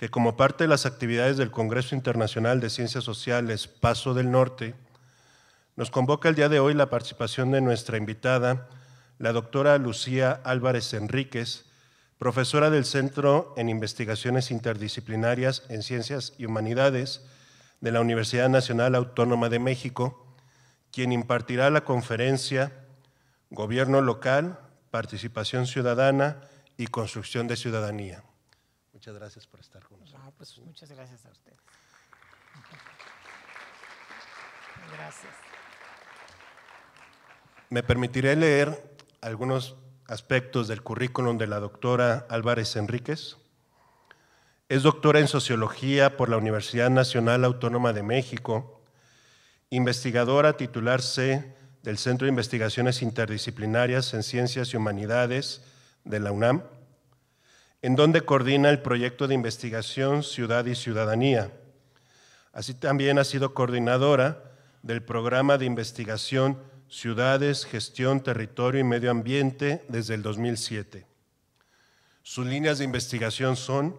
que como parte de las actividades del Congreso Internacional de Ciencias Sociales Paso del Norte, nos convoca el día de hoy la participación de nuestra invitada, la doctora Lucía Álvarez Enríquez, profesora del Centro en Investigaciones Interdisciplinarias en Ciencias y Humanidades de la Universidad Nacional Autónoma de México, quien impartirá la conferencia Gobierno local, participación ciudadana y construcción de ciudadanía. Muchas gracias por estar con pues muchas gracias a ustedes. Gracias. Me permitiré leer algunos aspectos del currículum de la doctora Álvarez Enríquez. Es doctora en sociología por la Universidad Nacional Autónoma de México, investigadora titular C del Centro de Investigaciones Interdisciplinarias en Ciencias y Humanidades de la UNAM en donde coordina el proyecto de investigación Ciudad y Ciudadanía. Así también ha sido coordinadora del programa de investigación Ciudades, Gestión, Territorio y Medio Ambiente desde el 2007. Sus líneas de investigación son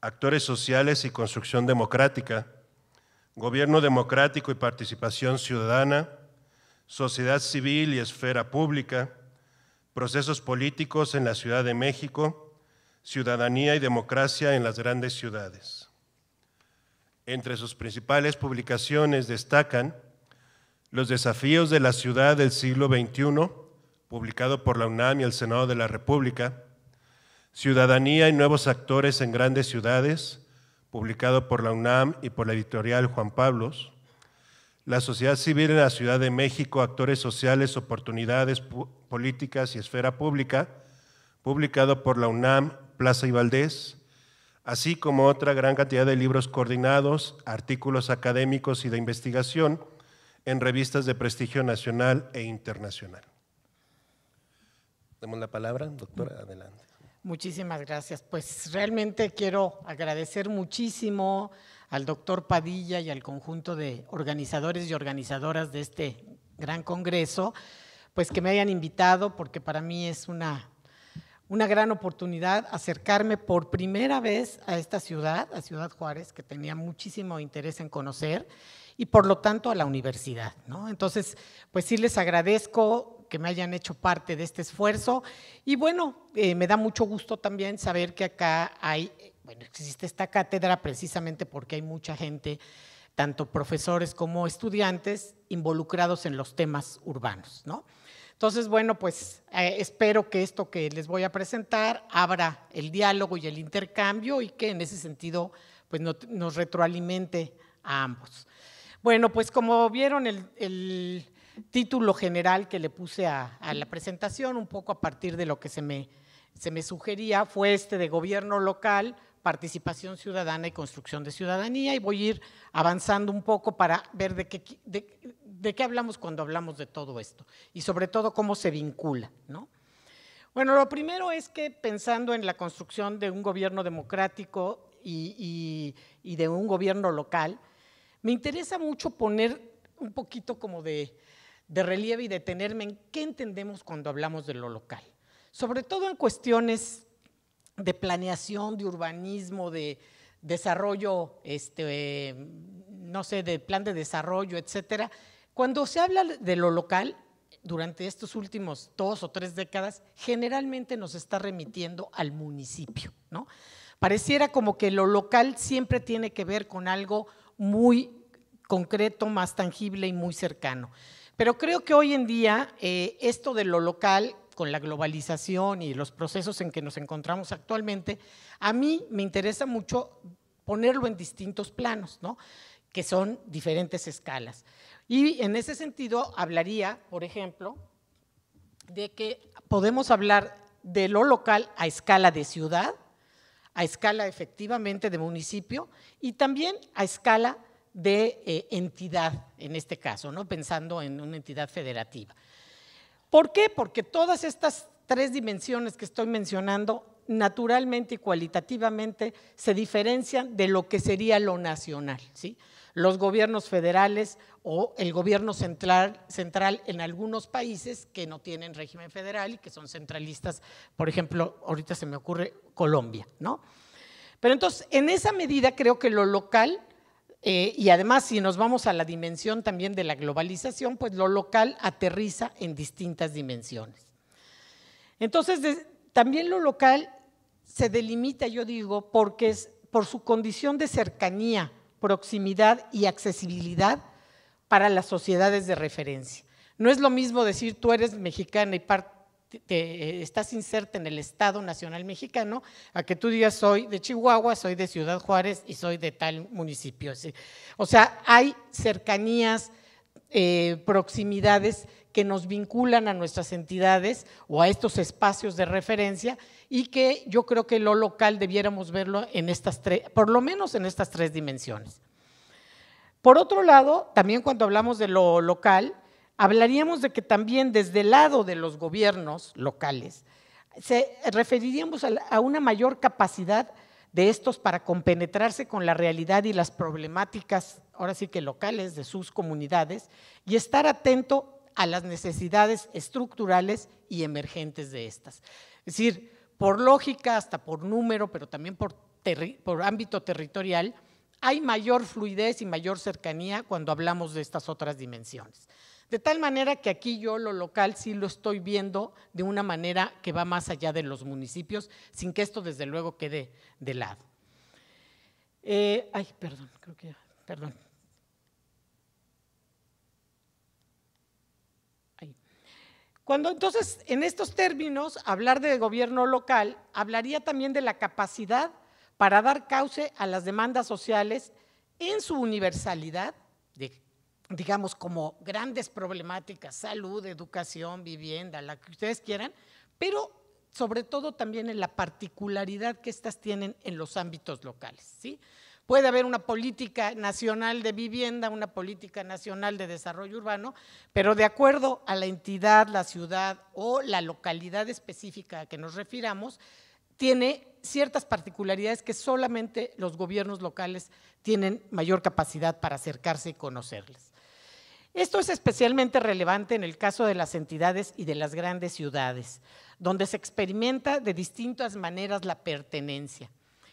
actores sociales y construcción democrática, gobierno democrático y participación ciudadana, sociedad civil y esfera pública, procesos políticos en la Ciudad de México, Ciudadanía y Democracia en las Grandes Ciudades. Entre sus principales publicaciones destacan Los desafíos de la ciudad del siglo XXI, publicado por la UNAM y el Senado de la República, Ciudadanía y nuevos actores en grandes ciudades, publicado por la UNAM y por la editorial Juan Pablos, La sociedad civil en la Ciudad de México, actores sociales, oportunidades políticas y esfera pública, publicado por la UNAM Plaza y Valdés, así como otra gran cantidad de libros coordinados, artículos académicos y de investigación en revistas de prestigio nacional e internacional. Demos la palabra, doctora, adelante. Muchísimas gracias. Pues realmente quiero agradecer muchísimo al doctor Padilla y al conjunto de organizadores y organizadoras de este gran congreso, pues que me hayan invitado, porque para mí es una una gran oportunidad acercarme por primera vez a esta ciudad, a Ciudad Juárez, que tenía muchísimo interés en conocer, y por lo tanto a la universidad. ¿no? Entonces, pues sí les agradezco que me hayan hecho parte de este esfuerzo. Y bueno, eh, me da mucho gusto también saber que acá hay, bueno, existe esta cátedra precisamente porque hay mucha gente, tanto profesores como estudiantes, involucrados en los temas urbanos, ¿no? Entonces, bueno, pues eh, espero que esto que les voy a presentar abra el diálogo y el intercambio y que en ese sentido pues nos retroalimente a ambos. Bueno, pues como vieron el, título general que le puse a, la presentación, un poco a partir de lo que se me, se me sugería, fue este de gobierno local, participación ciudadana y construcción de ciudadanía y voy a ir avanzando un poco para ver de qué, de qué hablamos cuando hablamos de todo esto y sobre todo cómo se vincula, ¿no? Bueno, lo primero es que pensando en la construcción de un gobierno democrático y, de un gobierno local, me interesa mucho poner un poquito como de, relieve y detenerme en qué entendemos cuando hablamos de lo local, sobre todo en cuestiones de planeación, de urbanismo, de desarrollo, este, no sé, de plan de desarrollo, etcétera, cuando se habla de lo local, durante estos últimos dos o tres décadas, generalmente nos está remitiendo al municipio, Pareciera como que lo local siempre tiene que ver con algo muy concreto, más tangible y muy cercano. Pero creo que hoy en día eh, esto de lo local, con la globalización y los procesos en que nos encontramos actualmente, a mí me interesa mucho ponerlo en distintos planos, que son diferentes escalas. Y en ese sentido hablaría, por ejemplo, de que podemos hablar de lo local a escala de ciudad, a escala efectivamente de municipio y también a escala de eh, entidad, en este caso, ¿no? pensando en una entidad federativa. ¿Por qué? Porque todas estas tres dimensiones que estoy mencionando naturalmente y cualitativamente se diferencian de lo que sería lo nacional. ¿sí? Los gobiernos federales o el gobierno central, central en algunos países que no tienen régimen federal y que son centralistas, por ejemplo, ahorita se me ocurre Colombia. ¿no? Pero entonces, en esa medida creo que lo local eh, y además, si nos vamos a la dimensión también de la globalización, pues lo local aterriza en distintas dimensiones. Entonces, también lo local se delimita, yo digo, porque es por su condición de cercanía, proximidad y accesibilidad para las sociedades de referencia. No es lo mismo decir tú eres mexicana y estás inserta en el Estado Nacional Mexicano, a que tú digas soy de Chihuahua, soy de Ciudad Juárez y soy de tal municipio. O sea, hay cercanías, eh, proximidades que nos vinculan a nuestras entidades o a estos espacios de referencia y que yo creo que lo local debiéramos verlo en estas tres, por lo menos en estas tres dimensiones. Por otro lado, también cuando hablamos de lo local, hablaríamos de que también desde el lado de los gobiernos locales se referiríamos a una mayor capacidad de estos para compenetrarse con la realidad y las problemáticas ahora sí que locales de sus comunidades y estar atento a las necesidades estructurales y emergentes de estas. Es decir, por lógica, hasta por número, pero también por, ámbito territorial, hay mayor fluidez y mayor cercanía cuando hablamos de estas otras dimensiones. De tal manera que aquí yo lo local sí lo estoy viendo de una manera que va más allá de los municipios, sin que esto desde luego quede de lado. Eh, ay, perdón, creo que ya, perdón. Cuando entonces, en estos términos, hablar de gobierno local hablaría también de la capacidad para dar cauce a las demandas sociales en su universalidad, digamos como grandes problemáticas, salud, educación, vivienda, la que ustedes quieran, pero sobre todo también en la particularidad que éstas tienen en los ámbitos locales. ¿sí? Puede haber una política nacional de vivienda, una política nacional de desarrollo urbano, pero de acuerdo a la entidad, la ciudad o la localidad específica a que nos refiramos, tiene ciertas particularidades que solamente los gobiernos locales tienen mayor capacidad para acercarse y conocerles. Esto es especialmente relevante en el caso de las entidades y de las grandes ciudades, donde se experimenta de distintas maneras la pertenencia.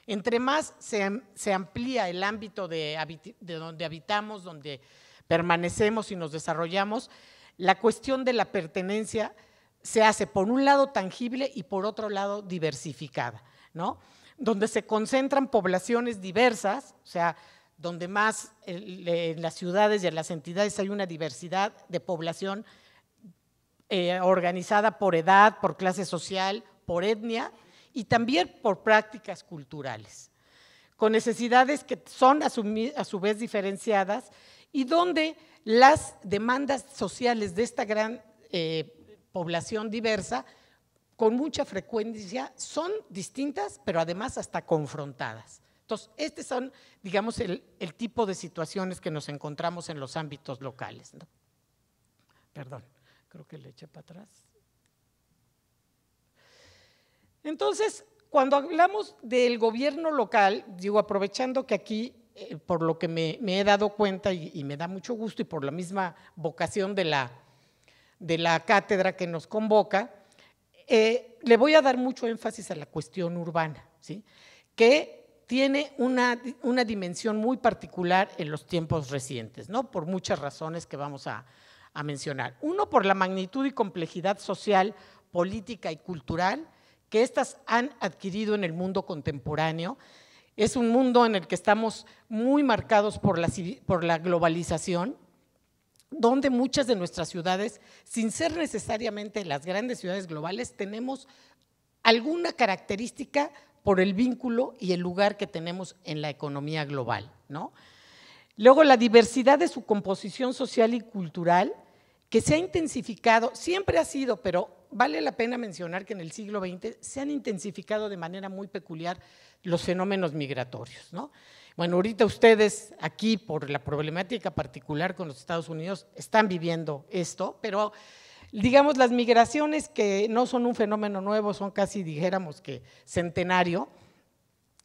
Entre más se, amplía el ámbito de, donde habitamos, donde permanecemos y nos desarrollamos, la cuestión de la pertenencia se hace por un lado tangible y por otro lado diversificada, Donde se concentran poblaciones diversas, o sea, donde más en las ciudades y en las entidades hay una diversidad de población eh, organizada por edad, por clase social, por etnia, y también por prácticas culturales, con necesidades que son a su, vez diferenciadas y donde las demandas sociales de esta gran eh, población diversa con mucha frecuencia son distintas, pero además hasta confrontadas. Entonces, este son, digamos, el, tipo de situaciones que nos encontramos en los ámbitos locales. Perdón, creo que le eché para atrás. Entonces, cuando hablamos del gobierno local, digo, aprovechando que aquí, eh, por lo que me, he dado cuenta y, me da mucho gusto y por la misma vocación de la, cátedra que nos convoca, eh, le voy a dar mucho énfasis a la cuestión urbana, que tiene una, una, dimensión muy particular en los tiempos recientes, por muchas razones que vamos a, a mencionar. Uno, por la magnitud y complejidad social, política y cultural que éstas han adquirido en el mundo contemporáneo. Es un mundo en el que estamos muy marcados por la, por la globalización, donde muchas de nuestras ciudades, sin ser necesariamente las grandes ciudades globales, tenemos alguna característica por el vínculo y el lugar que tenemos en la economía global. ¿no? Luego, la diversidad de su composición social y cultural, que se ha intensificado, siempre ha sido, pero vale la pena mencionar que en el siglo XX se han intensificado de manera muy peculiar los fenómenos migratorios. ¿no? Bueno, ahorita ustedes aquí, por la problemática particular con los Estados Unidos, están viviendo esto, pero digamos las migraciones que no son un fenómeno nuevo, son casi, dijéramos que, centenario,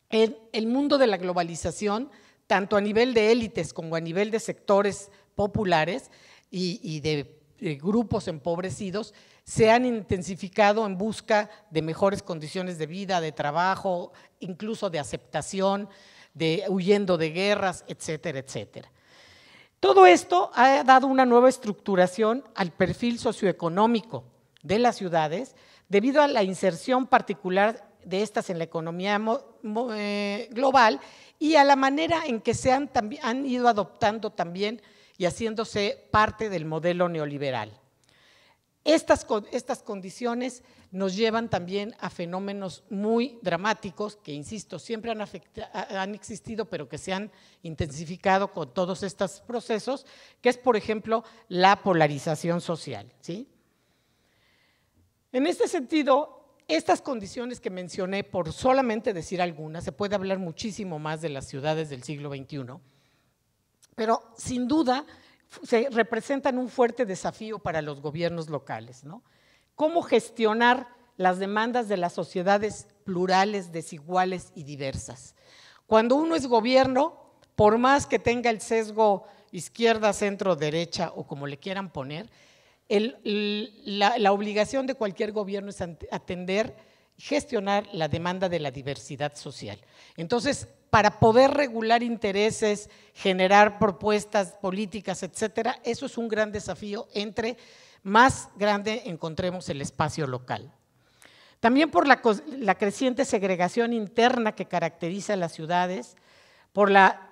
en el mundo de la globalización, tanto a nivel de élites como a nivel de sectores populares y, de grupos empobrecidos, se han intensificado en busca de mejores condiciones de vida, de trabajo, incluso de aceptación, de huyendo de guerras, etcétera, etcétera. Todo esto ha dado una nueva estructuración al perfil socioeconómico de las ciudades debido a la inserción particular de estas en la economía eh, global y a la manera en que se han, han ido adoptando también y haciéndose parte del modelo neoliberal. Estas, condiciones nos llevan también a fenómenos muy dramáticos que, insisto, siempre han, existido, pero que se han intensificado con todos estos procesos, que es, por ejemplo, la polarización social. ¿sí? En este sentido, estas condiciones que mencioné, por solamente decir algunas, se puede hablar muchísimo más de las ciudades del siglo XXI, pero sin duda se representan un fuerte desafío para los gobiernos locales. ¿Cómo gestionar las demandas de las sociedades plurales, desiguales y diversas? Cuando uno es gobierno, por más que tenga el sesgo izquierda, centro, derecha o como le quieran poner, la, la, obligación de cualquier gobierno es atender gestionar la demanda de la diversidad social. Entonces, para poder regular intereses, generar propuestas políticas, etcétera, eso es un gran desafío. Entre más grande encontremos el espacio local. También por la, creciente segregación interna que caracteriza a las ciudades, por la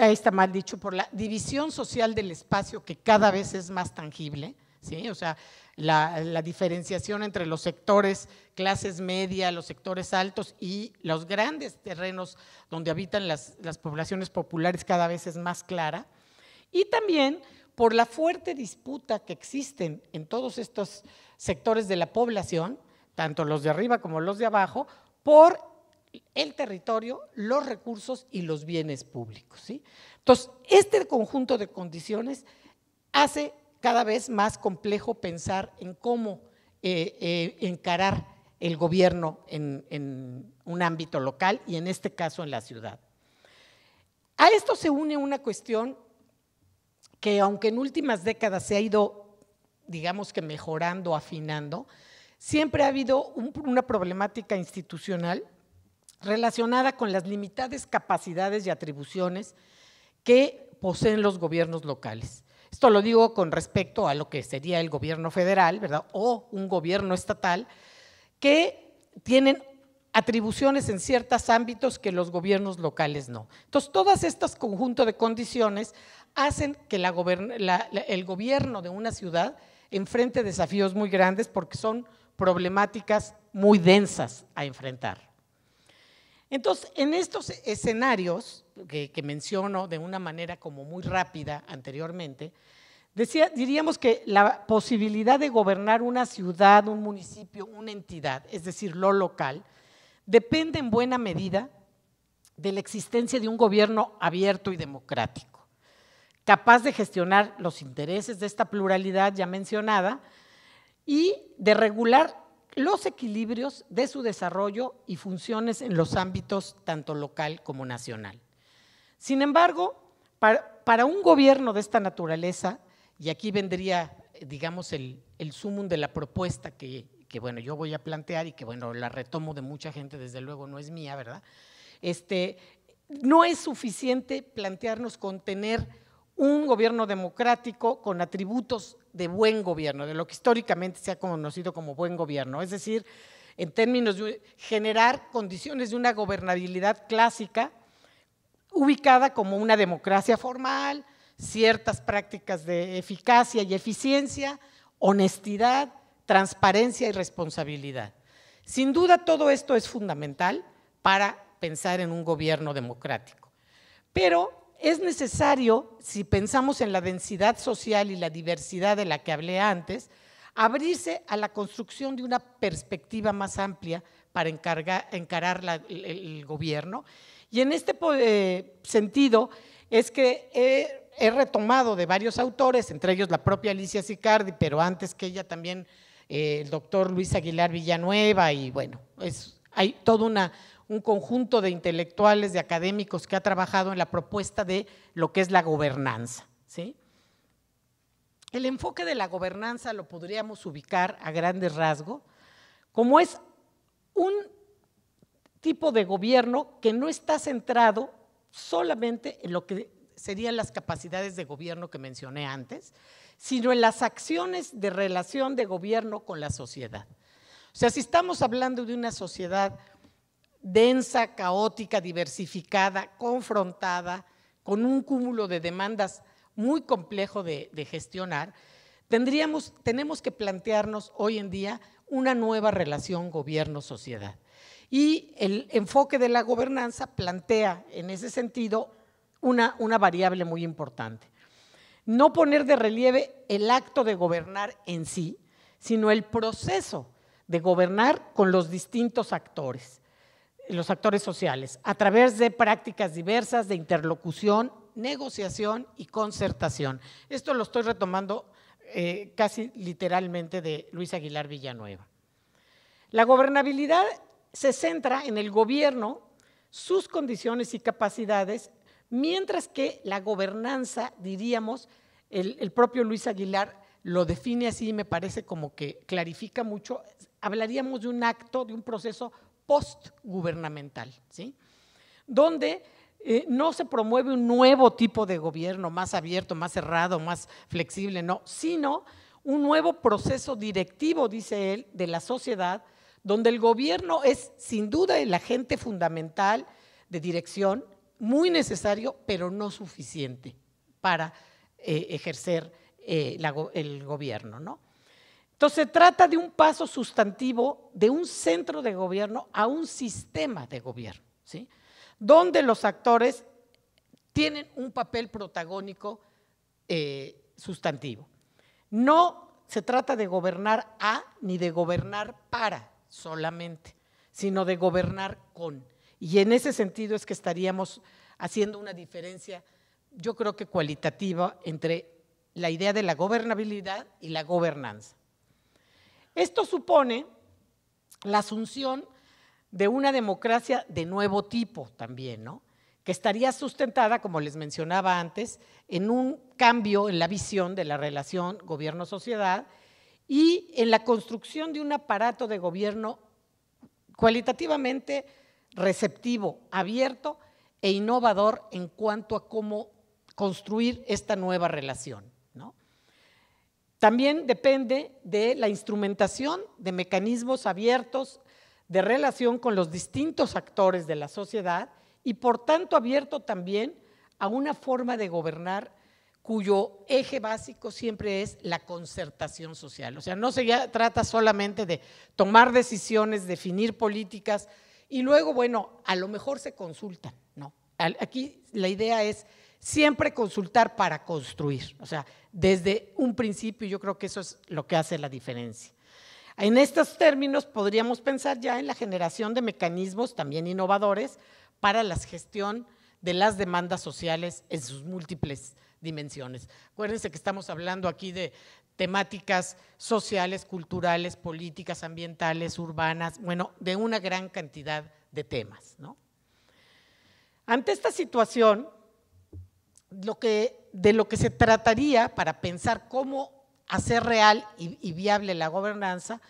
ahí está mal dicho, por la división social del espacio que cada vez es más tangible, ¿sí? O sea, la, diferenciación entre los sectores clases media, los sectores altos y los grandes terrenos donde habitan las, poblaciones populares cada vez es más clara. Y también por la fuerte disputa que existen en todos estos sectores de la población, tanto los de arriba como los de abajo, por el territorio, los recursos y los bienes públicos. Entonces, este conjunto de condiciones hace cada vez más complejo pensar en cómo eh, eh, encarar el gobierno en, un ámbito local y en este caso en la ciudad. A esto se une una cuestión que aunque en últimas décadas se ha ido, digamos que mejorando, afinando, siempre ha habido una problemática institucional relacionada con las limitadas capacidades y atribuciones que poseen los gobiernos locales. Esto lo digo con respecto a lo que sería el gobierno federal, ¿verdad? O un gobierno estatal, que tienen atribuciones en ciertos ámbitos que los gobiernos locales no. Entonces, todas estas conjunto de condiciones hacen que el gobierno de una ciudad enfrente desafíos muy grandes porque son problemáticas muy densas a enfrentar. Entonces, en estos escenarios que, menciono de una manera como muy rápida anteriormente, diríamos que la posibilidad de gobernar una ciudad, un municipio, una entidad, es decir, lo local, depende en buena medida de la existencia de un gobierno abierto y democrático, capaz de gestionar los intereses de esta pluralidad ya mencionada y de regular los equilibrios de su desarrollo y funciones en los ámbitos tanto local como nacional. Sin embargo, para, un gobierno de esta naturaleza, y aquí vendría, eh, digamos, el, sumum de la propuesta que, bueno, yo voy a plantear y que, bueno, la retomo de mucha gente, desde luego no es mía, ¿verdad? Este, no es suficiente plantearnos con tener un gobierno democrático con atributos de buen gobierno, de lo que históricamente se ha conocido como buen gobierno, es decir, en términos de generar condiciones de una gobernabilidad clásica ubicada como una democracia formal, ciertas prácticas de eficacia y eficiencia, honestidad, transparencia y responsabilidad. Sin duda todo esto es fundamental para pensar en un gobierno democrático, pero es necesario, si pensamos en la densidad social y la diversidad de la que hablé antes, abrirse a la construcción de una perspectiva más amplia para encargar, encarar el, gobierno. Y en este eh, sentido es que he, retomado de varios autores, entre ellos la propia Alicia Sicardi, pero antes que ella también eh, el doctor Luis Aguilar Villanueva, y bueno, es, hay toda una un conjunto de intelectuales, de académicos que ha trabajado en la propuesta de lo que es la gobernanza. ¿sí? El enfoque de la gobernanza lo podríamos ubicar a grandes rasgos como es un tipo de gobierno que no está centrado solamente en lo que serían las capacidades de gobierno que mencioné antes, sino en las acciones de relación de gobierno con la sociedad. O sea, si estamos hablando de una sociedad densa, caótica, diversificada, confrontada, con un cúmulo de demandas muy complejo de, gestionar, tendríamos, tenemos que plantearnos hoy en día una nueva relación gobierno-sociedad. Y el enfoque de la gobernanza plantea en ese sentido una, una, variable muy importante. No poner de relieve el acto de gobernar en sí, sino el proceso de gobernar con los distintos actores los actores sociales a través de prácticas diversas de interlocución, negociación y concertación. Esto lo estoy retomando eh, casi literalmente de Luis Aguilar Villanueva. La gobernabilidad se centra en el gobierno, sus condiciones y capacidades, mientras que la gobernanza, diríamos, el, propio Luis Aguilar lo define así, y me parece como que clarifica mucho, hablaríamos de un acto, de un proceso postgubernamental, ¿sí? donde eh, no se promueve un nuevo tipo de gobierno más abierto, más cerrado, más flexible, no, sino un nuevo proceso directivo, dice él, de la sociedad, donde el gobierno es sin duda el agente fundamental de dirección, muy necesario, pero no suficiente para eh, ejercer eh, el gobierno. ¿no? Entonces se trata de un paso sustantivo de un centro de gobierno a un sistema de gobierno, ¿sí? donde los actores tienen un papel protagónico eh, sustantivo. No se trata de gobernar a ni de gobernar para solamente, sino de gobernar con. Y en ese sentido es que estaríamos haciendo una diferencia, yo creo que cualitativa, entre la idea de la gobernabilidad y la gobernanza. Esto supone la asunción de una democracia de nuevo tipo también, ¿no? que estaría sustentada, como les mencionaba antes, en un cambio en la visión de la relación gobierno-sociedad y en la construcción de un aparato de gobierno cualitativamente receptivo, abierto e innovador en cuanto a cómo construir esta nueva relación. También depende de la instrumentación de mecanismos abiertos de relación con los distintos actores de la sociedad y por tanto abierto también a una forma de gobernar cuyo eje básico siempre es la concertación social. O sea, no se trata solamente de tomar decisiones, definir políticas y luego, bueno, a lo mejor se consultan, no. Aquí la idea es siempre consultar para construir. O sea, desde un principio yo creo que eso es lo que hace la diferencia. En estos términos podríamos pensar ya en la generación de mecanismos también innovadores para la gestión de las demandas sociales en sus múltiples dimensiones. Acuérdense que estamos hablando aquí de temáticas sociales, culturales, políticas, ambientales, urbanas, bueno, de una gran cantidad de temas. Ante esta situación, de lo que se trataría para pensar cómo hacer real y, viable la gobernanza,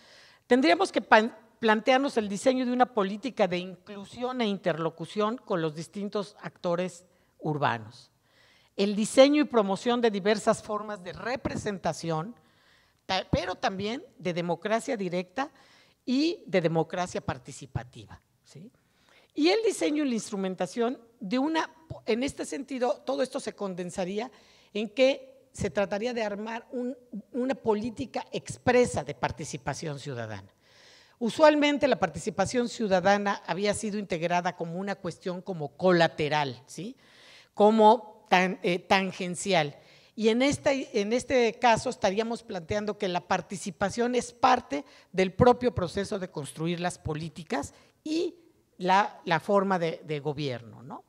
tendríamos que plantearnos el diseño de una política de inclusión e interlocución con los distintos actores urbanos. El diseño y promoción de diversas formas de representación, pero también de democracia directa y de democracia participativa. ¿sí? Y el diseño y la instrumentación de una, en este sentido, todo esto se condensaría en que se trataría de armar una política expresa de participación ciudadana. Usualmente la participación ciudadana había sido integrada como una cuestión como colateral, ¿sí? como eh, tangencial. Y en este, en este caso estaríamos planteando que la participación es parte del propio proceso de construir las políticas y la, forma de, gobierno. ¿no?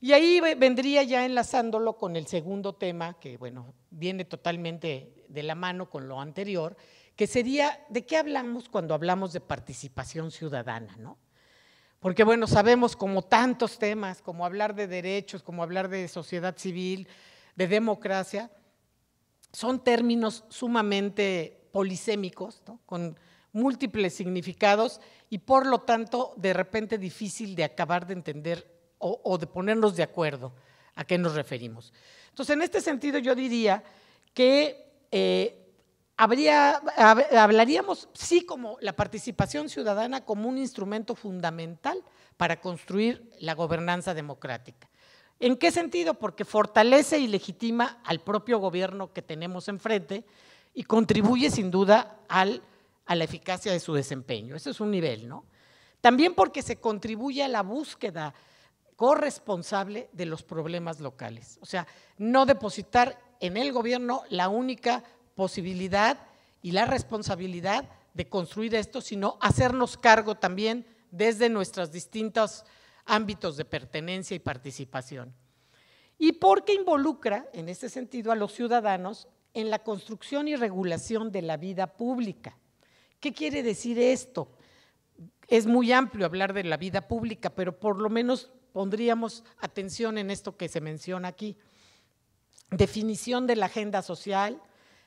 Y ahí vendría ya enlazándolo con el segundo tema, que bueno, viene totalmente de la mano con lo anterior, que sería de qué hablamos cuando hablamos de participación ciudadana, ¿no? Porque bueno, sabemos como tantos temas, como hablar de derechos, como hablar de sociedad civil, de democracia, son términos sumamente polisémicos, ¿no? con múltiples significados y por lo tanto de repente difícil de acabar de entender o, de ponernos de acuerdo a qué nos referimos. Entonces, en este sentido yo diría que eh, habría, hablaríamos, sí, como la participación ciudadana como un instrumento fundamental para construir la gobernanza democrática. ¿En qué sentido? Porque fortalece y legitima al propio gobierno que tenemos enfrente y contribuye sin duda al a la eficacia de su desempeño. Ese es un nivel, ¿no? También porque se contribuye a la búsqueda corresponsable de los problemas locales. O sea, no depositar en el gobierno la única posibilidad y la responsabilidad de construir esto, sino hacernos cargo también desde nuestros distintos ámbitos de pertenencia y participación. Y porque involucra, en este sentido, a los ciudadanos en la construcción y regulación de la vida pública. ¿Qué quiere decir esto? Es muy amplio hablar de la vida pública, pero por lo menos pondríamos atención en esto que se menciona aquí. Definición de la agenda social,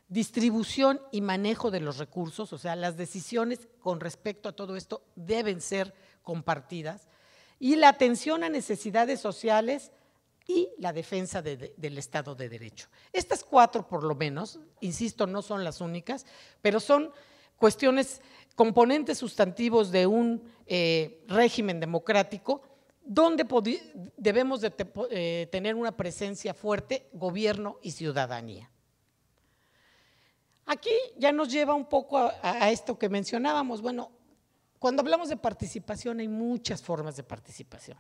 distribución y manejo de los recursos, o sea, las decisiones con respecto a todo esto deben ser compartidas, y la atención a necesidades sociales y la defensa del Estado de Derecho. Estas cuatro, por lo menos, insisto, no son las únicas, pero son cuestiones, componentes sustantivos de un eh, régimen democrático, donde debemos eh, tener una presencia fuerte, gobierno y ciudadanía. Aquí ya nos lleva un poco a, esto que mencionábamos. Bueno, cuando hablamos de participación hay muchas formas de participación.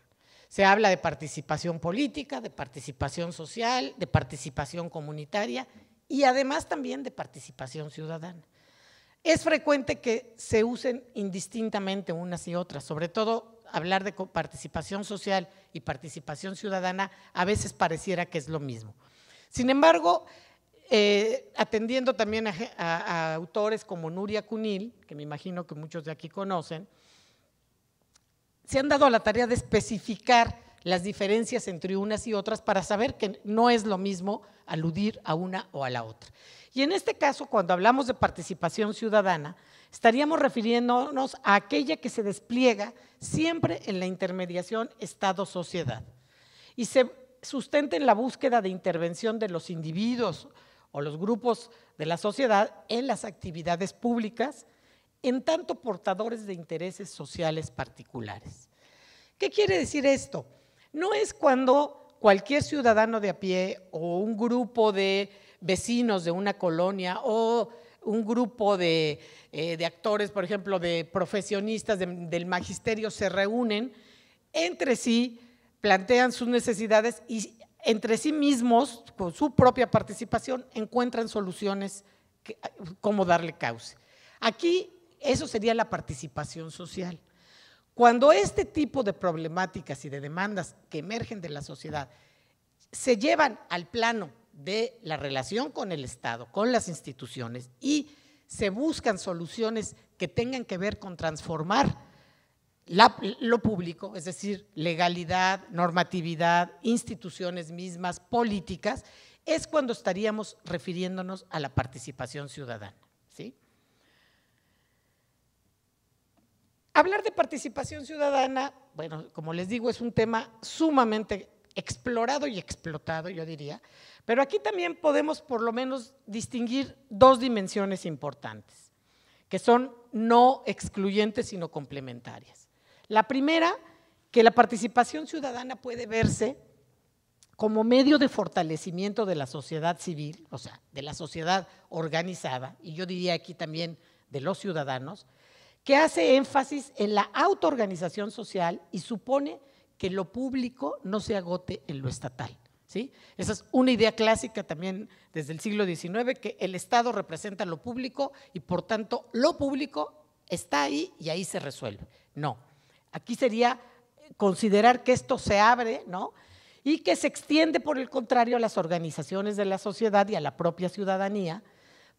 Se habla de participación política, de participación social, de participación comunitaria y además también de participación ciudadana. Es frecuente que se usen indistintamente unas y otras, sobre todo hablar de participación social y participación ciudadana a veces pareciera que es lo mismo. Sin embargo, eh, atendiendo también a, autores como Nuria Cunil, que me imagino que muchos de aquí conocen, se han dado la tarea de especificar las diferencias entre unas y otras para saber que no es lo mismo aludir a una o a la otra. Y en este caso, cuando hablamos de participación ciudadana, estaríamos refiriéndonos a aquella que se despliega siempre en la intermediación Estado-sociedad y se sustenta en la búsqueda de intervención de los individuos o los grupos de la sociedad en las actividades públicas, en tanto portadores de intereses sociales particulares. ¿Qué quiere decir esto? No es cuando cualquier ciudadano de a pie o un grupo de vecinos de una colonia o un grupo de, eh, actores, por ejemplo, de profesionistas del magisterio se reúnen entre sí, plantean sus necesidades y entre sí mismos, con su propia participación, encuentran soluciones, como darle cauce. Aquí eso sería la participación social. Cuando este tipo de problemáticas y de demandas que emergen de la sociedad se llevan al plano de la relación con el Estado, con las instituciones y se buscan soluciones que tengan que ver con transformar lo público, es decir, legalidad, normatividad, instituciones mismas, políticas, es cuando estaríamos refiriéndonos a la participación ciudadana. ¿sí? Hablar de participación ciudadana, bueno, como les digo, es un tema sumamente explorado y explotado, yo diría, pero aquí también podemos por lo menos distinguir dos dimensiones importantes, que son no excluyentes sino complementarias. La primera, que la participación ciudadana puede verse como medio de fortalecimiento de la sociedad civil, o sea, de la sociedad organizada, y yo diría aquí también de los ciudadanos, que hace énfasis en la autoorganización social y supone que lo público no se agote en lo estatal. Esa es una idea clásica también desde el siglo XIX, que el Estado representa lo público y por tanto lo público está ahí y ahí se resuelve. No, aquí sería considerar que esto se abre, ¿no? Y que se extiende, por el contrario, a las organizaciones de la sociedad y a la propia ciudadanía,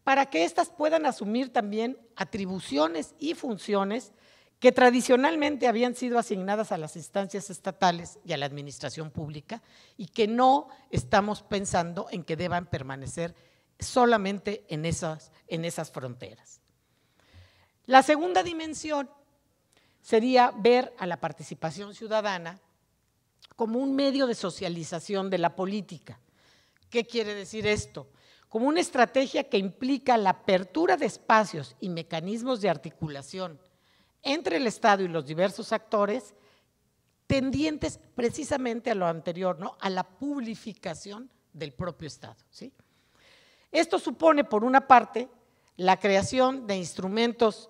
para que éstas puedan asumir también atribuciones y funciones que tradicionalmente habían sido asignadas a las instancias estatales y a la administración pública y que no estamos pensando en que deban permanecer solamente en esas, en esas fronteras. La segunda dimensión sería ver a la participación ciudadana como un medio de socialización de la política. ¿Qué quiere decir esto? Como una estrategia que implica la apertura de espacios y mecanismos de articulación entre el Estado y los diversos actores tendientes precisamente a lo anterior, ¿no? a la publificación del propio Estado. Esto supone, por una parte, la creación de instrumentos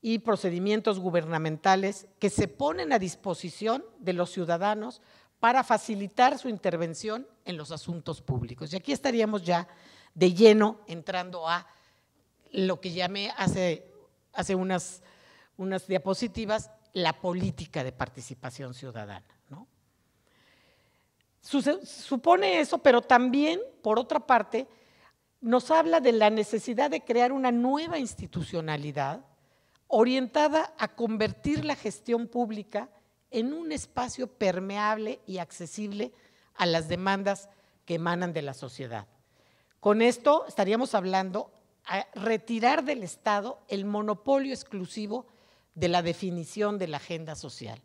y procedimientos gubernamentales que se ponen a disposición de los ciudadanos para facilitar su intervención en los asuntos públicos. Y aquí estaríamos ya de lleno entrando a lo que llamé hace, hace unas unas diapositivas la política de participación ciudadana. Supone eso, pero también, por otra parte, nos habla de la necesidad de crear una nueva institucionalidad orientada a convertir la gestión pública en un espacio permeable y accesible a las demandas que emanan de la sociedad. Con esto estaríamos hablando a retirar del Estado el monopolio exclusivo de la definición de la agenda social.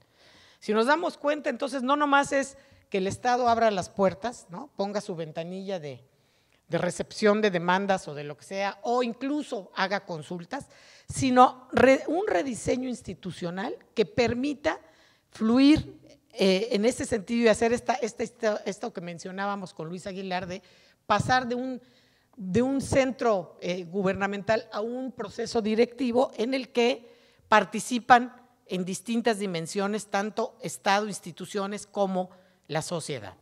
Si nos damos cuenta, entonces no nomás es que el Estado abra las puertas, ¿no? ponga su ventanilla de, recepción de demandas o de lo que sea, o incluso haga consultas, sino un rediseño institucional que permita fluir eh, en ese sentido y hacer esta, esto que mencionábamos con Luis Aguilar de pasar de un, de un centro eh, gubernamental a un proceso directivo en el que participan en distintas dimensiones, tanto Estado, instituciones como la sociedad.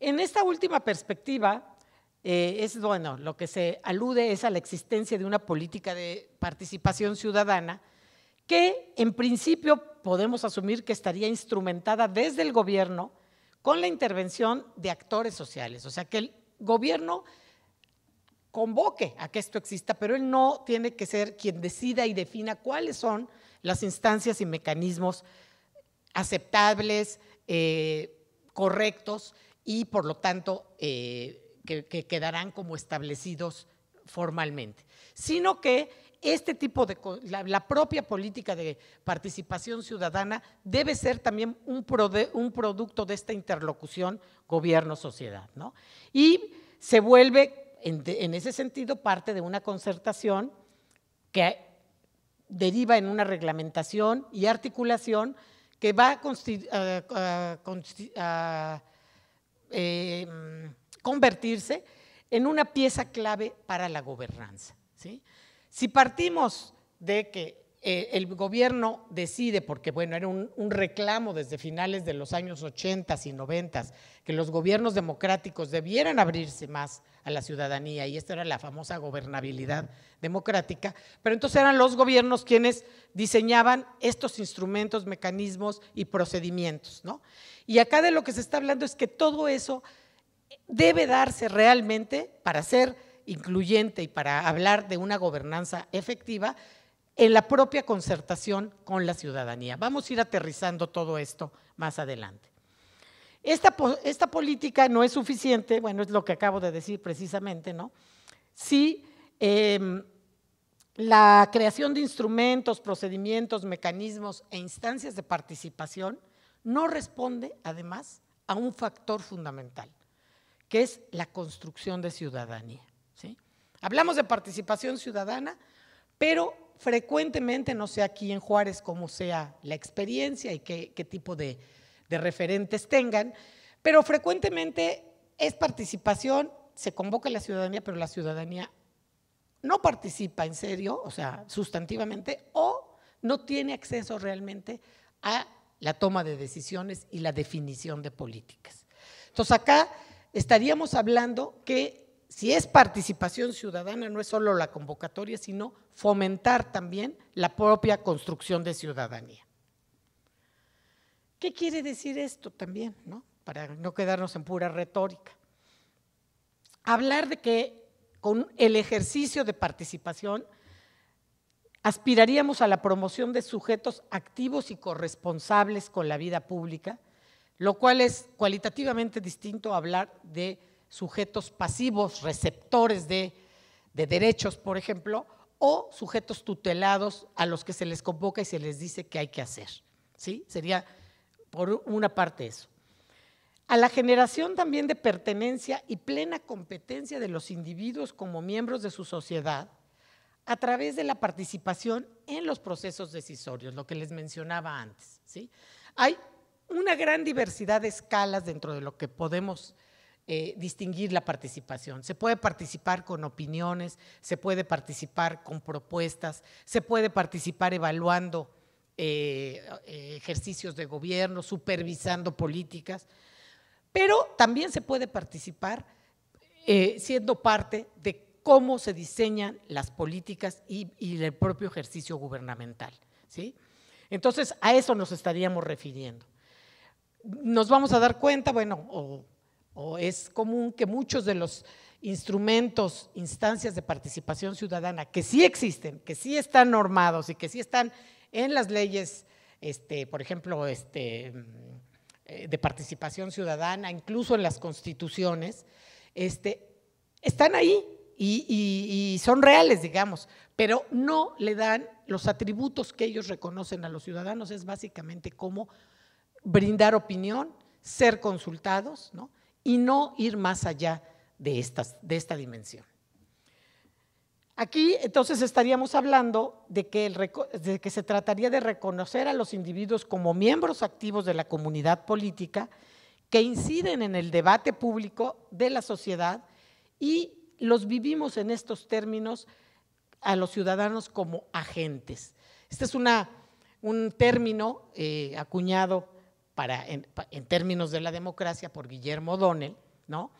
En esta última perspectiva, eh, es bueno, lo que se alude es a la existencia de una política de participación ciudadana que en principio podemos asumir que estaría instrumentada desde el gobierno con la intervención de actores sociales, o sea que el gobierno convoque a que esto exista, pero él no tiene que ser quien decida y defina cuáles son las instancias y mecanismos aceptables, eh, correctos y por lo tanto eh, que, quedarán como establecidos formalmente, sino que este tipo de, la, propia política de participación ciudadana debe ser también un, un producto de esta interlocución gobierno-sociedad, ¿no? Y se vuelve en, ese sentido parte de una concertación que deriva en una reglamentación y articulación que va a, em, convertirse en una pieza clave para la gobernanza. ¿sí? Si partimos de que eh, el gobierno decide, porque bueno, era un, reclamo desde finales de los años 80 y 90, que los gobiernos democráticos debieran abrirse más a la ciudadanía, y esta era la famosa gobernabilidad democrática, pero entonces eran los gobiernos quienes diseñaban estos instrumentos, mecanismos y procedimientos, ¿no? Y acá de lo que se está hablando es que todo eso debe darse realmente para ser incluyente y para hablar de una gobernanza efectiva, en la propia concertación con la ciudadanía. Vamos a ir aterrizando todo esto más adelante. Esta, política no es suficiente, bueno, es lo que acabo de decir precisamente, ¿no? Si em, la creación de instrumentos, procedimientos, mecanismos e instancias de participación no responde, además, a un factor fundamental, que es la construcción de ciudadanía. ¿sí? Hablamos de participación ciudadana, pero frecuentemente, no sé aquí en Juárez cómo sea la experiencia y qué, tipo de, de referentes tengan, pero frecuentemente es participación, se convoca la ciudadanía, pero la ciudadanía no participa en serio, o sea, sustantivamente, o no tiene acceso realmente a la toma de decisiones y la definición de políticas. Entonces acá estaríamos hablando que si es participación ciudadana, no es solo la convocatoria, sino fomentar también la propia construcción de ciudadanía. ¿Qué quiere decir esto también? Para no quedarnos en pura retórica. Hablar de que con el ejercicio de participación aspiraríamos a la promoción de sujetos activos y corresponsables con la vida pública, lo cual es cualitativamente distinto a hablar de sujetos pasivos, receptores de, derechos, por ejemplo, o sujetos tutelados a los que se les convoca y se les dice que hay que hacer. ¿sí? Sería por una parte eso. A la generación también de pertenencia y plena competencia de los individuos como miembros de su sociedad a través de la participación en los procesos decisorios, lo que les mencionaba antes. ¿sí? Hay una gran diversidad de escalas dentro de lo que podemos eh, distinguir la participación. Se puede participar con opiniones, se puede participar con propuestas, se puede participar evaluando eh, eh, ejercicios de gobierno, supervisando políticas, pero también se puede participar siendo parte de cómo se diseñan las políticas y, el propio ejercicio gubernamental. ¿sí? Entonces, a eso nos estaríamos refiriendo. Nos vamos a dar cuenta, bueno, o o es común que muchos de los instrumentos, instancias de participación ciudadana que sí existen, que sí están normados y que sí están en las leyes, este, por ejemplo, este, eh, de participación ciudadana, incluso en las constituciones, este, están ahí y, son reales, digamos, pero no le dan los atributos que ellos reconocen a los ciudadanos, es básicamente como brindar opinión, ser consultados, ¿no? y no ir más allá de, estas, de esta dimensión. Aquí entonces estaríamos hablando de que, el, que, se trataría de reconocer a los individuos como miembros activos de la comunidad política que inciden en el debate público de la sociedad y los vivimos en estos términos a los ciudadanos como agentes. Este es una, un término eh, acuñado en, términos de la democracia por Guillermo Donnell, ¿no?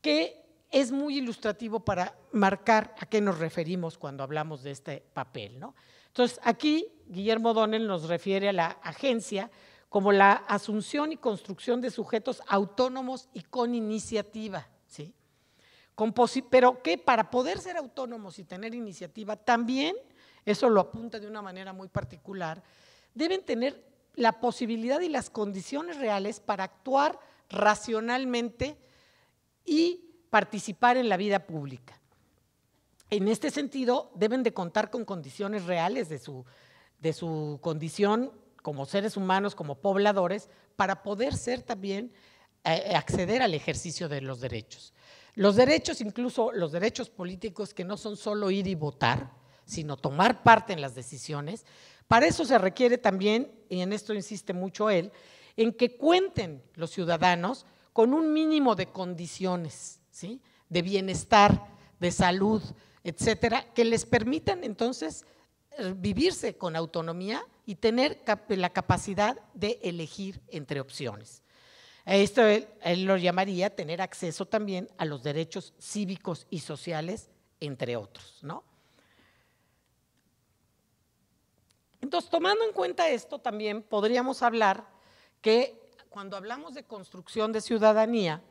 que es muy ilustrativo para marcar a qué nos referimos cuando hablamos de este papel. ¿no? Entonces, aquí Guillermo Donnell nos refiere a la agencia como la asunción y construcción de sujetos autónomos y con iniciativa, ¿sí? pero que para poder ser autónomos y tener iniciativa, también, eso lo apunta de una manera muy particular, deben tener la posibilidad y las condiciones reales para actuar racionalmente y participar en la vida pública. En este sentido, deben de contar con condiciones reales de su, condición como seres humanos, como pobladores, para poder ser también, eh, eh, acceder al ejercicio de los derechos. Los derechos, incluso los derechos políticos, que no son solo ir y votar, sino tomar parte en las decisiones, para eso se requiere también, y en esto insiste mucho él, en que cuenten los ciudadanos con un mínimo de condiciones, ¿sí? de bienestar, de salud, etcétera, que les permitan entonces eh, vivirse con autonomía y tener la capacidad de elegir entre opciones. Esto él, lo llamaría tener acceso también a los derechos cívicos y sociales, entre otros, ¿no? Entonces, tomando en cuenta esto, también podríamos hablar que cuando hablamos de construcción de ciudadanía,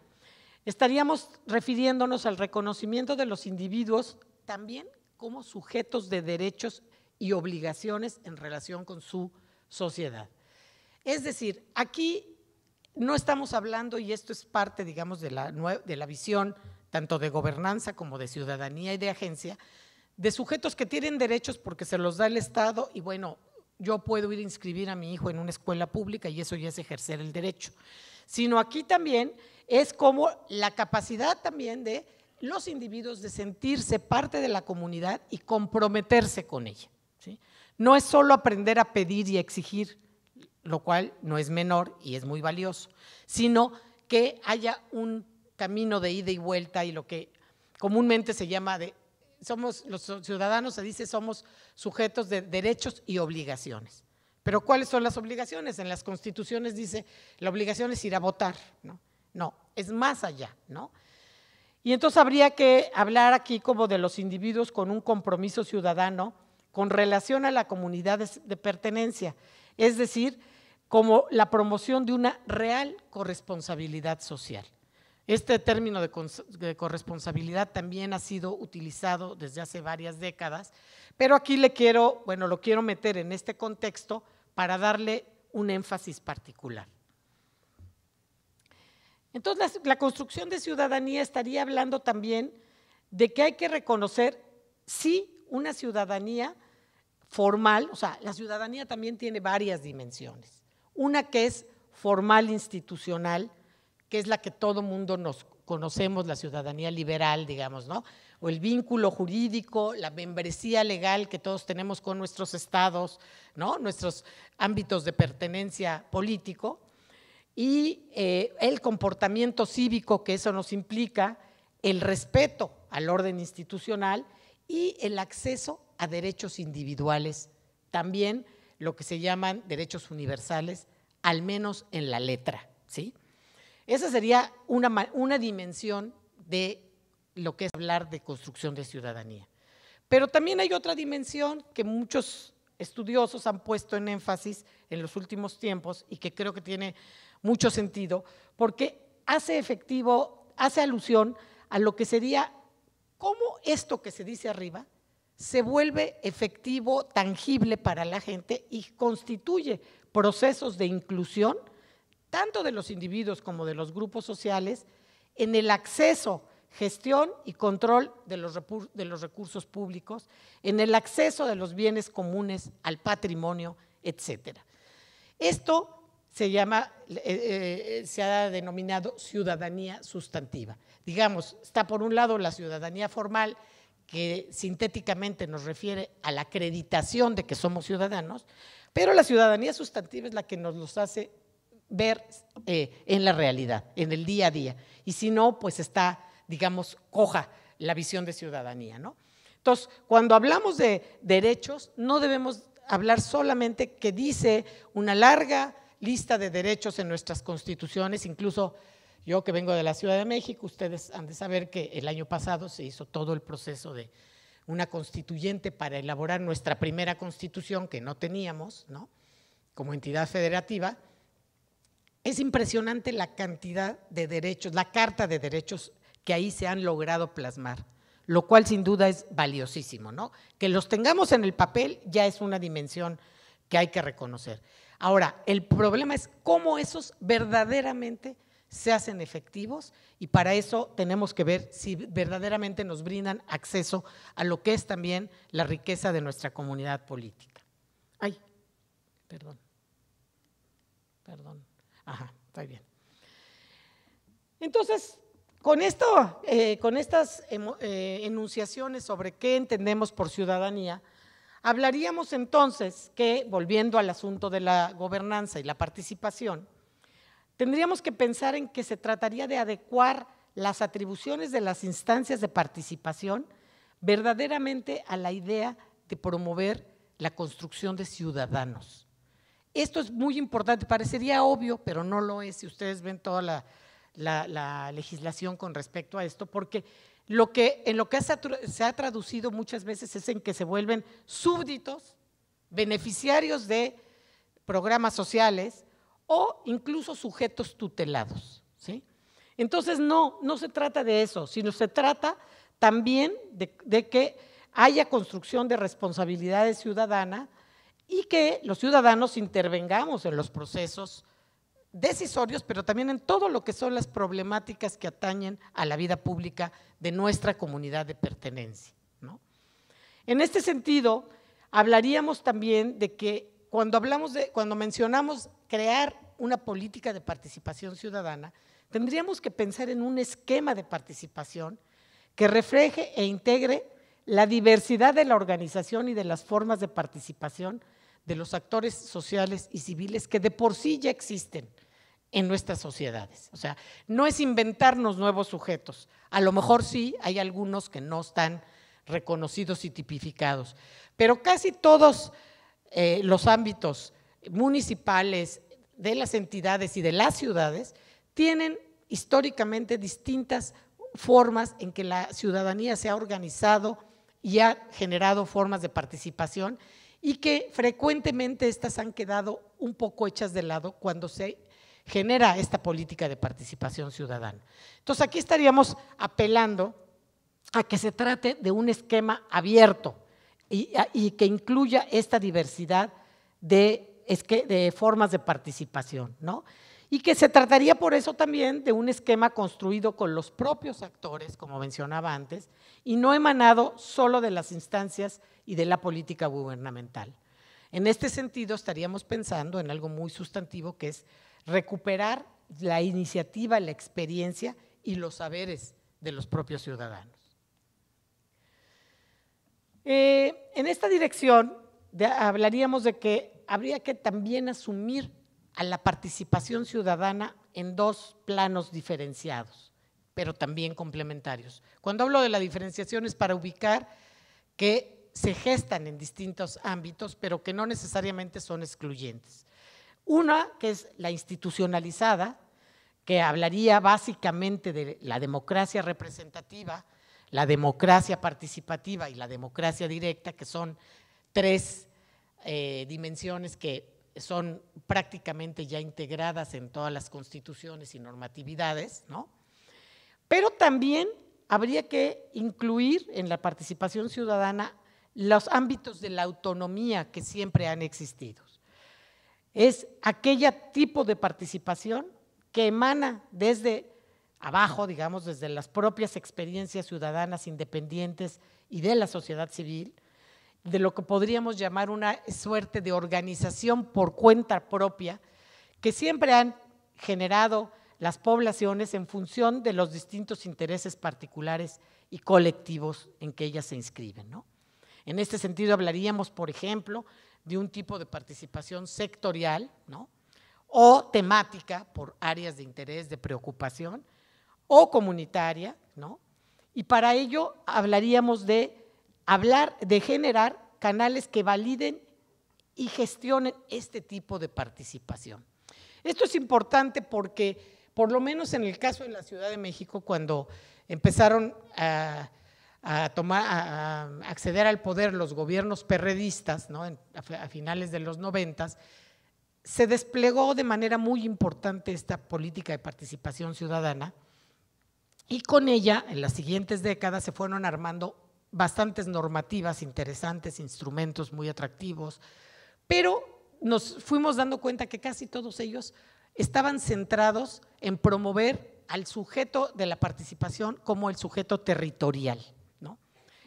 estaríamos refiriéndonos al reconocimiento de los individuos también como sujetos de derechos y obligaciones en relación con su sociedad. Es decir, aquí no estamos hablando, y esto es parte, digamos, de la, de la visión tanto de gobernanza como de ciudadanía y de agencia, de sujetos que tienen derechos porque se los da el Estado y bueno, yo puedo ir a inscribir a mi hijo en una escuela pública y eso ya es ejercer el derecho, sino aquí también es como la capacidad también de los individuos de sentirse parte de la comunidad y comprometerse con ella. No es solo aprender a pedir y exigir, lo cual no es menor y es muy valioso, sino que haya un camino de ida y vuelta y lo que comúnmente se llama de somos los ciudadanos, se dice, somos sujetos de derechos y obligaciones. Pero ¿cuáles son las obligaciones? En las constituciones dice, la obligación es ir a votar, ¿no? es más allá, ¿no? Y entonces habría que hablar aquí como de los individuos con un compromiso ciudadano con relación a la comunidad de pertenencia, es decir, como la promoción de una real corresponsabilidad social. Este término de, corresponsabilidad también ha sido utilizado desde hace varias décadas, pero aquí le quiero, bueno, lo quiero meter en este contexto para darle un énfasis particular. Entonces, la, la construcción de ciudadanía estaría hablando también de que hay que reconocer, sí, una ciudadanía formal, o sea, la ciudadanía también tiene varias dimensiones. Una que es formal institucional, que es la que todo mundo nos conocemos, la ciudadanía liberal, digamos, ¿no? O el vínculo jurídico, la membresía legal que todos tenemos con nuestros estados, ¿no? Nuestros ámbitos de pertenencia político y eh, el comportamiento cívico que eso nos implica, el respeto al orden institucional y el acceso a derechos individuales, también lo que se llaman derechos universales, al menos en la letra, ¿sí? Esa sería una, dimensión de lo que es hablar de construcción de ciudadanía. Pero también hay otra dimensión que muchos estudiosos han puesto en énfasis en los últimos tiempos y que creo que tiene mucho sentido, porque hace efectivo, hace alusión a lo que sería cómo esto que se dice arriba se vuelve efectivo, tangible para la gente y constituye procesos de inclusión tanto de los individuos como de los grupos sociales, en el acceso, gestión y control de los, de los recursos públicos, en el acceso de los bienes comunes al patrimonio, etc. Esto se llama, eh, eh, se ha denominado ciudadanía sustantiva. Digamos, está por un lado la ciudadanía formal, que sintéticamente nos refiere a la acreditación de que somos ciudadanos, pero la ciudadanía sustantiva es la que nos los hace ver eh, en la realidad, en el día a día. Y si no, pues está, digamos, coja la visión de ciudadanía, ¿no? Entonces, cuando hablamos de derechos, no debemos hablar solamente que dice una larga lista de derechos en nuestras constituciones, incluso yo que vengo de la Ciudad de México, ustedes han de saber que el año pasado se hizo todo el proceso de una constituyente para elaborar nuestra primera constitución que no teníamos, ¿no? Como entidad federativa, es impresionante la cantidad de derechos, la carta de derechos que ahí se han logrado plasmar, lo cual sin duda es valiosísimo, ¿no? Que los tengamos en el papel ya es una dimensión que hay que reconocer. Ahora, el problema es cómo esos verdaderamente se hacen efectivos y para eso tenemos que ver si verdaderamente nos brindan acceso a lo que es también la riqueza de nuestra comunidad política. Ay, perdón, perdón. Ajá, está bien. Entonces, con, esto, eh, con estas eh, enunciaciones sobre qué entendemos por ciudadanía, hablaríamos entonces que, volviendo al asunto de la gobernanza y la participación, tendríamos que pensar en que se trataría de adecuar las atribuciones de las instancias de participación verdaderamente a la idea de promover la construcción de ciudadanos. Esto es muy importante, parecería obvio, pero no lo es si ustedes ven toda la, legislación con respecto a esto, porque lo que, en lo que se ha traducido muchas veces es en que se vuelven súbditos, beneficiarios de programas sociales o incluso sujetos tutelados. Entonces, no, no se trata de eso, sino se trata también de, que haya construcción de responsabilidades ciudadanas y que los ciudadanos intervengamos en los procesos decisorios, pero también en todo lo que son las problemáticas que atañen a la vida pública de nuestra comunidad de pertenencia. ¿no? En este sentido, hablaríamos también de que cuando, hablamos cuando mencionamos crear una política de participación ciudadana, tendríamos que pensar en un esquema de participación que refleje e integre la diversidad de la organización y de las formas de participación de los actores sociales y civiles que de por sí ya existen en nuestras sociedades. O sea, no es inventarnos nuevos sujetos. A lo mejor sí, hay algunos que no están reconocidos y tipificados, pero casi todos eh, los ámbitos municipales, de las entidades y de las ciudades, tienen históricamente distintas formas en que la ciudadanía se ha organizado y ha generado formas de participación y que frecuentemente estas han quedado un poco hechas de lado cuando se genera esta política de participación ciudadana. Entonces aquí estaríamos apelando a que se trate de un esquema abierto y, que incluya esta diversidad de, de formas de participación, ¿no? y que se trataría por eso también de un esquema construido con los propios actores, como mencionaba antes, y no emanado solo de las instancias y de la política gubernamental. En este sentido, estaríamos pensando en algo muy sustantivo que es recuperar la iniciativa, la experiencia y los saberes de los propios ciudadanos. Eh, en esta dirección hablaríamos de que habría que también asumir a la participación ciudadana en dos planos diferenciados, pero también complementarios. Cuando hablo de la diferenciación es para ubicar que se gestan en distintos ámbitos, pero que no necesariamente son excluyentes. Una que es la institucionalizada, que hablaría básicamente de la democracia representativa, la democracia participativa y la democracia directa, que son tres eh, dimensiones que son prácticamente ya integradas en todas las constituciones y normatividades, ¿no? Pero también habría que incluir en la participación ciudadana los ámbitos de la autonomía que siempre han existido. Es aquella tipo de participación que emana desde abajo, digamos, desde las propias experiencias ciudadanas independientes y de la sociedad civil, de lo que podríamos llamar una suerte de organización por cuenta propia, que siempre han generado las poblaciones en función de los distintos intereses particulares y colectivos en que ellas se inscriben. En este sentido hablaríamos, por ejemplo, de un tipo de participación sectorial ¿no? o temática por áreas de interés, de preocupación, o comunitaria, ¿no? y para ello hablaríamos de hablar de generar canales que validen y gestionen este tipo de participación. Esto es importante porque, por lo menos en el caso de la Ciudad de México, cuando empezaron a, acceder al poder los gobiernos perredistas, a, finales de los noventas, se desplegó de manera muy importante esta política de participación ciudadana y con ella, en las siguientes décadas, se fueron armando bastantes normativas interesantes, instrumentos muy atractivos, pero nos fuimos dando cuenta que casi todos ellos estaban centrados en promover al sujeto de la participación como el sujeto territorial, ¿no?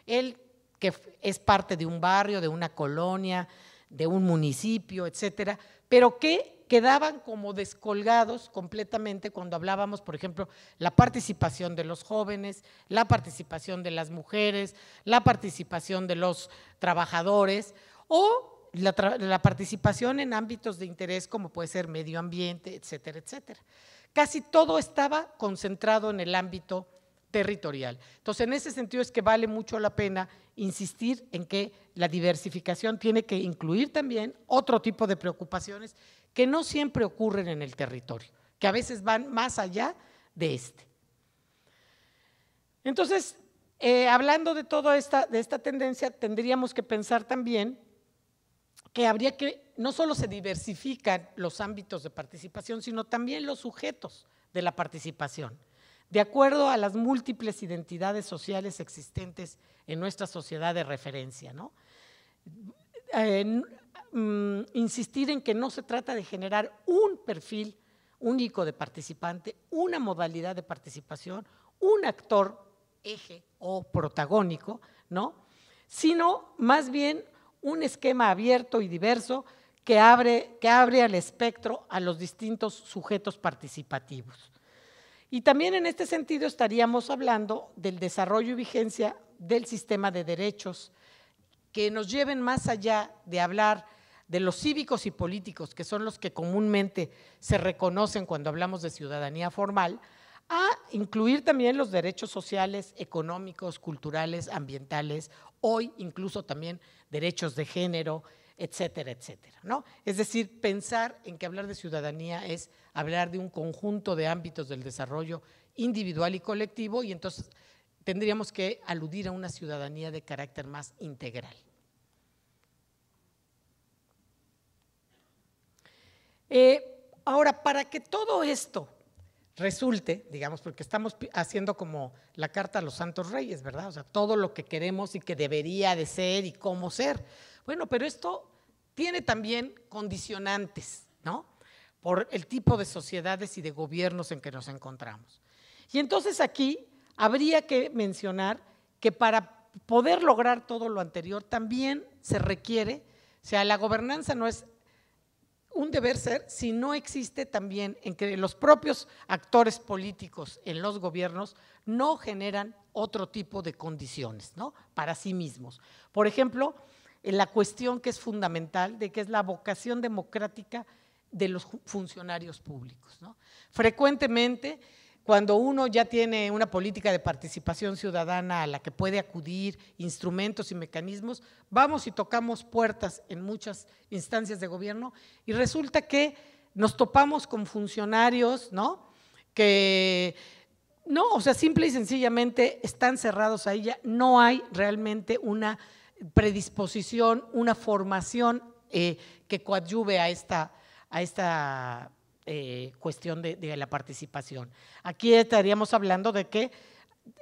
Él que es parte de un barrio, de una colonia, de un municipio, etcétera, pero que quedaban como descolgados completamente cuando hablábamos, por ejemplo, la participación de los jóvenes, la participación de las mujeres, la participación de los trabajadores o la, participación en ámbitos de interés como puede ser medio ambiente, etcétera, etcétera. Casi todo estaba concentrado en el ámbito territorial. Entonces, en ese sentido es que vale mucho la pena insistir en que la diversificación tiene que incluir también otro tipo de preocupaciones que no siempre ocurren en el territorio, que a veces van más allá de este. Entonces, eh, hablando de toda esta, de esta tendencia, tendríamos que pensar también que habría que, no solo se diversifican los ámbitos de participación, sino también los sujetos de la participación, de acuerdo a las múltiples identidades sociales existentes en nuestra sociedad de referencia. ¿no? Eh, Mm, insistir en que no se trata de generar un perfil único de participante, una modalidad de participación, un actor eje o protagónico, ¿no? Sino más bien un esquema abierto y diverso que abre, que abre al espectro a los distintos sujetos participativos. Y también en este sentido estaríamos hablando del desarrollo y vigencia del sistema de derechos que nos lleven más allá de hablar de los cívicos y políticos, que son los que comúnmente se reconocen cuando hablamos de ciudadanía formal, a incluir también los derechos sociales, económicos, culturales, ambientales, hoy incluso también derechos de género, etcétera, etcétera. ¿no? Es decir, pensar en que hablar de ciudadanía es hablar de un conjunto de ámbitos del desarrollo individual y colectivo y entonces tendríamos que aludir a una ciudadanía de carácter más integral. Eh, ahora, para que todo esto resulte, digamos, porque estamos haciendo como la carta a los santos reyes, ¿verdad? O sea, todo lo que queremos y que debería de ser y cómo ser. Bueno, pero esto tiene también condicionantes, ¿no? Por el tipo de sociedades y de gobiernos en que nos encontramos. Y entonces aquí habría que mencionar que para poder lograr todo lo anterior también se requiere, o sea, la gobernanza no es un deber ser si no existe también en que los propios actores políticos en los gobiernos no generan otro tipo de condiciones ¿no? para sí mismos. Por ejemplo, en la cuestión que es fundamental de que es la vocación democrática de los funcionarios públicos. Frecuentemente cuando uno ya tiene una política de participación ciudadana a la que puede acudir, instrumentos y mecanismos, vamos y tocamos puertas en muchas instancias de gobierno y resulta que nos topamos con funcionarios, ¿no? Que no, o sea, simple y sencillamente están cerrados a ella, no hay realmente una predisposición, una formación eh, que coadyuve a esta, a esta eh, cuestión de, la participación. Aquí estaríamos hablando de que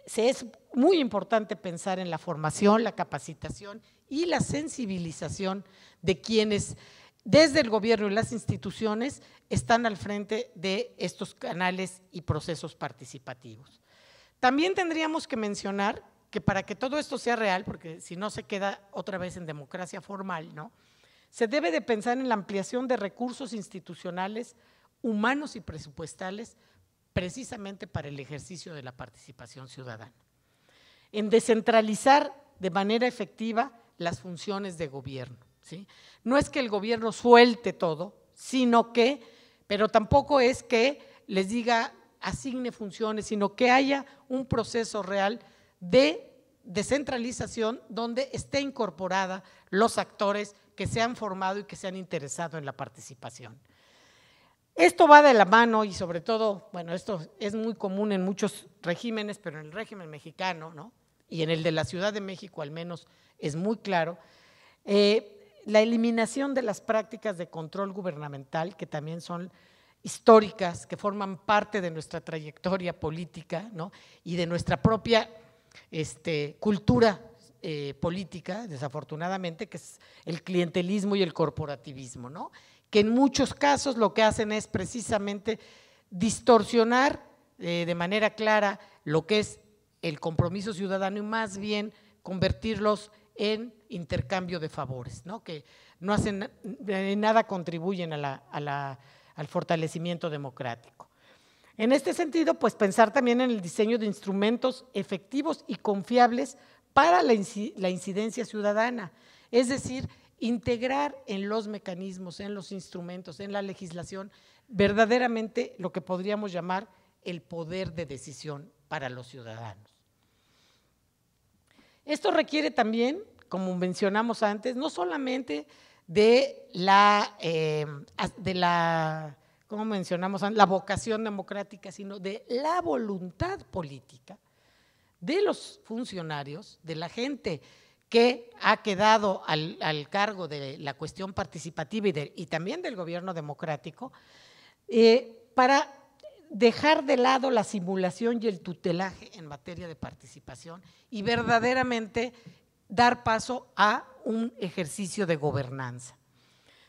se es muy importante pensar en la formación, la capacitación y la sensibilización de quienes desde el gobierno y las instituciones están al frente de estos canales y procesos participativos. También tendríamos que mencionar que para que todo esto sea real, porque si no se queda otra vez en democracia formal, ¿no? Se debe de pensar en la ampliación de recursos institucionales humanos y presupuestales precisamente para el ejercicio de la participación ciudadana. En descentralizar de manera efectiva las funciones de gobierno. ¿sí? No es que el gobierno suelte todo, sino que, pero tampoco es que les diga asigne funciones, sino que haya un proceso real de descentralización donde esté incorporada los actores que se han formado y que se han interesado en la participación. Esto va de la mano y sobre todo, bueno, esto es muy común en muchos regímenes, pero en el régimen mexicano, ¿no? Y en el de la Ciudad de México al menos es muy claro, eh, la eliminación de las prácticas de control gubernamental, que también son históricas, que forman parte de nuestra trayectoria política ¿no? y de nuestra propia este, cultura eh, política, desafortunadamente, que es el clientelismo y el corporativismo. ¿no? que en muchos casos lo que hacen es precisamente distorsionar eh, de manera clara lo que es el compromiso ciudadano y más bien convertirlos en intercambio de favores, que no hacen nada contribuyen al fortalecimiento democrático. En este sentido, pues pensar también en el diseño de instrumentos efectivos y confiables para la, incidencia ciudadana, es decir, integrar en los mecanismos, en los instrumentos, en la legislación, verdaderamente lo que podríamos llamar el poder de decisión para los ciudadanos. Esto requiere también, como mencionamos antes, no solamente de la, eh, de la mencionamos la vocación democrática, sino de la voluntad política de los funcionarios, de la gente que ha quedado al, cargo de la cuestión participativa y, también del gobierno democrático, eh, para dejar de lado la simulación y el tutelaje en materia de participación y verdaderamente dar paso a un ejercicio de gobernanza.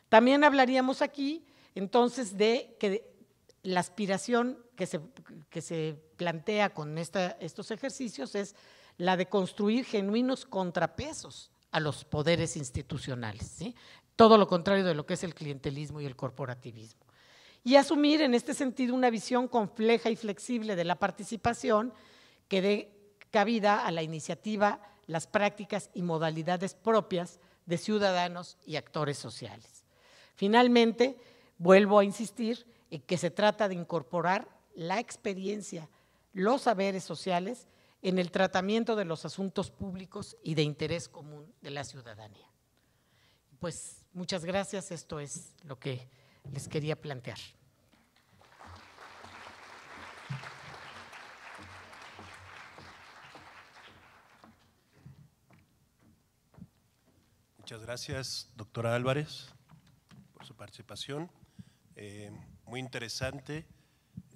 También hablaríamos aquí entonces de que la aspiración que se, que se plantea con estos ejercicios es la de construir genuinos contrapesos a los poderes institucionales, todo lo contrario de lo que es el clientelismo y el corporativismo. Y asumir en este sentido una visión compleja y flexible de la participación que dé cabida a la iniciativa, las prácticas y modalidades propias de ciudadanos y actores sociales. Finalmente, vuelvo a insistir en que se trata de incorporar la experiencia, los saberes sociales en el tratamiento de los asuntos públicos y de interés común de la ciudadanía. Pues muchas gracias, esto es lo que les quería plantear. Muchas gracias, doctora Álvarez, por su participación. Eh, muy interesante.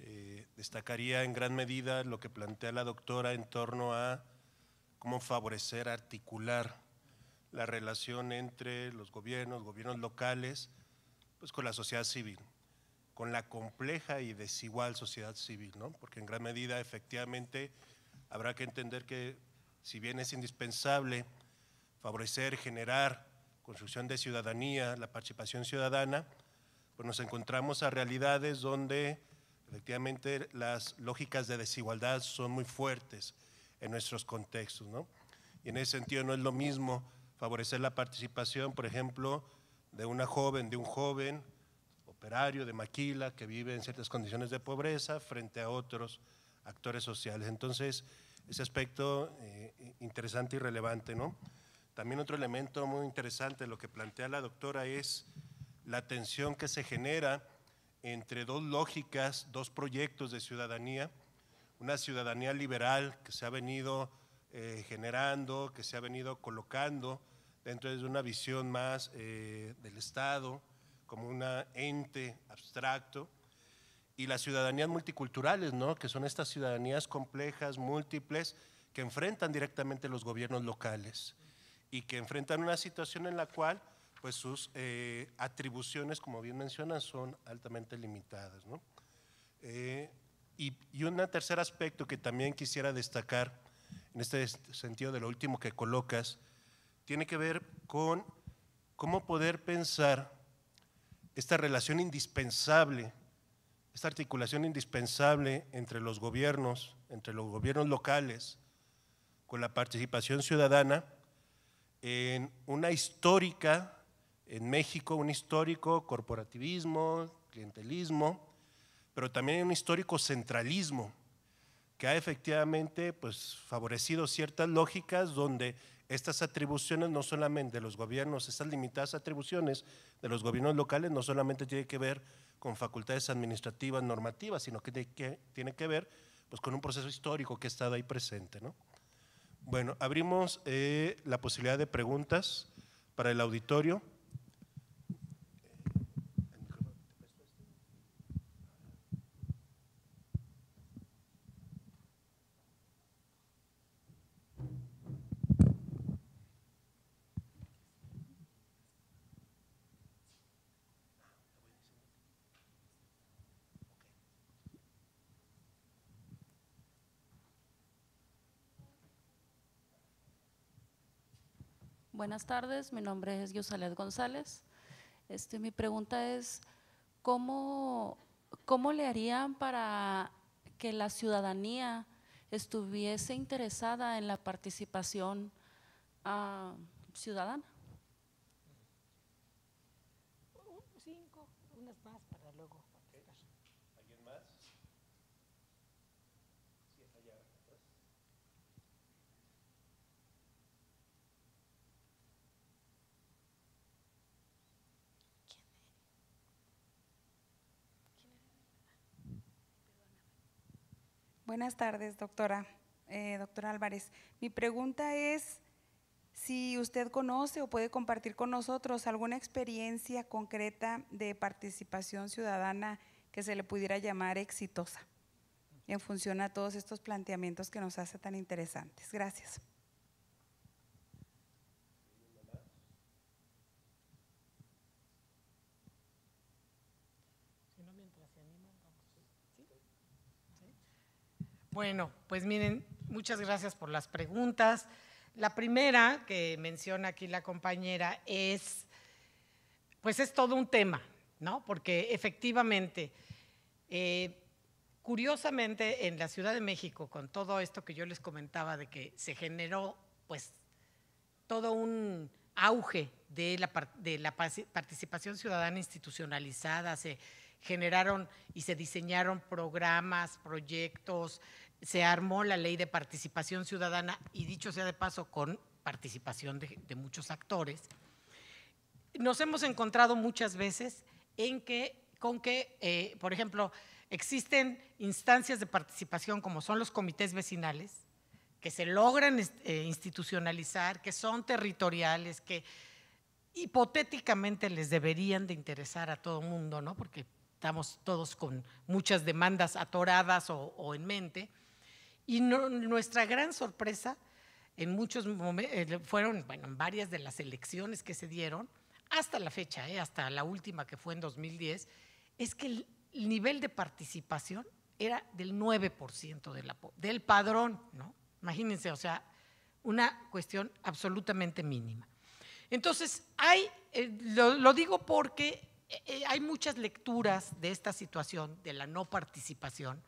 Eh, Destacaría en gran medida lo que plantea la doctora en torno a cómo favorecer, articular la relación entre los gobiernos, gobiernos locales, pues con la sociedad civil, con la compleja y desigual sociedad civil, ¿no? Porque en gran medida efectivamente habrá que entender que si bien es indispensable favorecer, generar construcción de ciudadanía, la participación ciudadana, pues nos encontramos a realidades donde Efectivamente, las lógicas de desigualdad son muy fuertes en nuestros contextos, ¿no? Y en ese sentido no es lo mismo favorecer la participación, por ejemplo, de una joven, de un joven operario de maquila que vive en ciertas condiciones de pobreza frente a otros actores sociales. Entonces, ese aspecto eh, interesante y relevante, ¿no? También otro elemento muy interesante, lo que plantea la doctora, es la tensión que se genera entre dos lógicas, dos proyectos de ciudadanía, una ciudadanía liberal que se ha venido eh, generando, que se ha venido colocando dentro de una visión más eh, del Estado como un ente abstracto, y las ciudadanías multiculturales, ¿no? que son estas ciudadanías complejas, múltiples, que enfrentan directamente los gobiernos locales y que enfrentan una situación en la cual pues sus eh, atribuciones, como bien mencionas, son altamente limitadas. Eh, y, y, un tercer aspecto que también quisiera destacar, en este sentido de lo último que colocas, tiene que ver con cómo poder pensar esta relación indispensable, esta articulación indispensable entre los gobiernos, entre los gobiernos locales, con la participación ciudadana, en una histórica en México un histórico corporativismo, clientelismo, pero también un histórico centralismo que ha efectivamente pues, favorecido ciertas lógicas donde estas atribuciones no solamente de los gobiernos, estas limitadas atribuciones de los gobiernos locales no solamente tiene que ver con facultades administrativas, normativas, sino que, que tiene que ver pues, con un proceso histórico que ha estado ahí presente. ¿no? Bueno, abrimos eh, la posibilidad de preguntas para el auditorio. Buenas tardes, mi nombre es Yusalet González. Este, mi pregunta es, ¿cómo, ¿cómo le harían para que la ciudadanía estuviese interesada en la participación ah, ciudadana? Buenas tardes, doctora, eh, doctora Álvarez. Mi pregunta es si usted conoce o puede compartir con nosotros alguna experiencia concreta de participación ciudadana que se le pudiera llamar exitosa en función a todos estos planteamientos que nos hace tan interesantes. Gracias. Bueno, pues miren, muchas gracias por las preguntas. La primera que menciona aquí la compañera es, pues es todo un tema, ¿no? Porque efectivamente, eh, curiosamente en la Ciudad de México, con todo esto que yo les comentaba de que se generó, pues, todo un auge de la, de la participación ciudadana institucionalizada, se generaron y se diseñaron programas, proyectos, se armó la ley de participación ciudadana y dicho sea de paso con participación de, muchos actores, nos hemos encontrado muchas veces en que, con que, eh, por ejemplo, existen instancias de participación como son los comités vecinales, que se logran eh, institucionalizar, que son territoriales, que hipotéticamente les deberían de interesar a todo mundo, ¿no? Porque estamos todos con muchas demandas atoradas o, en mente. Y nuestra gran sorpresa en muchos eh, fueron bueno, en varias de las elecciones que se dieron, hasta la fecha, eh, hasta la última que fue en 2010, es que el nivel de participación era del 9% de del padrón, ¿no? Imagínense, o sea, una cuestión absolutamente mínima. Entonces, hay, eh, lo digo porque eh, hay muchas lecturas de esta situación, de la no participación,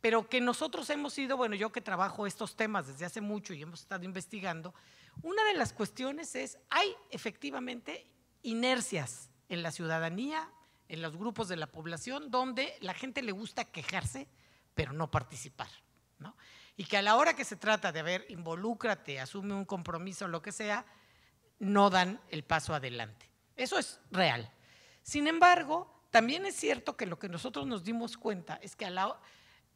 pero que nosotros hemos sido, bueno, yo que trabajo estos temas desde hace mucho y hemos estado investigando, una de las cuestiones es, hay efectivamente inercias en la ciudadanía, en los grupos de la población, donde la gente le gusta quejarse, pero no participar. Y que a la hora que se trata de, a ver, involúcrate, asume un compromiso, lo que sea, no dan el paso adelante. Eso es real. Sin embargo, también es cierto que lo que nosotros nos dimos cuenta es que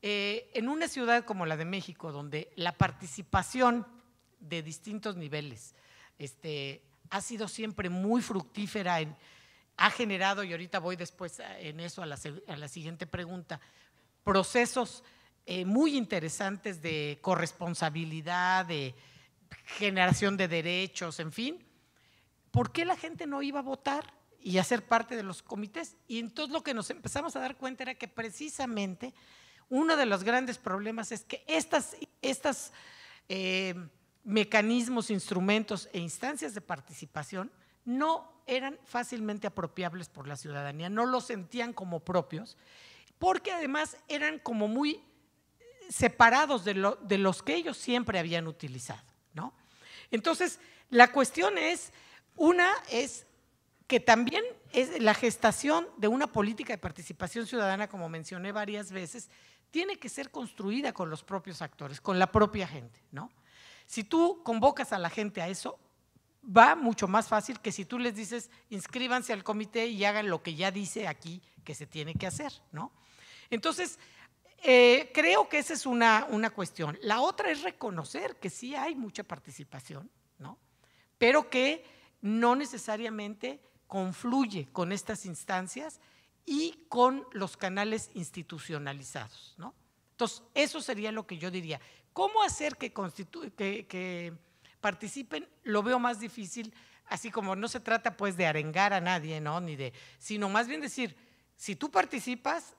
eh, en una ciudad como la de México, donde la participación de distintos niveles este, ha sido siempre muy fructífera, ha generado, y ahorita voy después en eso a la, siguiente pregunta, procesos eh, muy interesantes de corresponsabilidad, de generación de derechos, en fin. ¿Por qué la gente no iba a votar? y hacer parte de los comités. Y entonces lo que nos empezamos a dar cuenta era que precisamente uno de los grandes problemas es que estos estas eh, mecanismos, instrumentos e instancias de participación no eran fácilmente apropiables por la ciudadanía, no los sentían como propios, porque además eran como muy separados de, de los que ellos siempre habían utilizado. ¿no? Entonces, la cuestión es, una es que también es la gestación de una política de participación ciudadana, como mencioné varias veces, tiene que ser construida con los propios actores, con la propia gente, ¿no? Si tú convocas a la gente a eso, va mucho más fácil que si tú les dices, inscríbanse al comité y hagan lo que ya dice aquí que se tiene que hacer, ¿no? Entonces, eh, creo que esa es una, una cuestión. La otra es reconocer que sí hay mucha participación, ¿no? Pero que no necesariamente confluye con estas instancias y con los canales institucionalizados. ¿no? Entonces, eso sería lo que yo diría. ¿Cómo hacer que, participen? Lo veo más difícil, así como no se trata pues de arengar a nadie, ¿no? Ni de, sino más bien decir, si tú participas,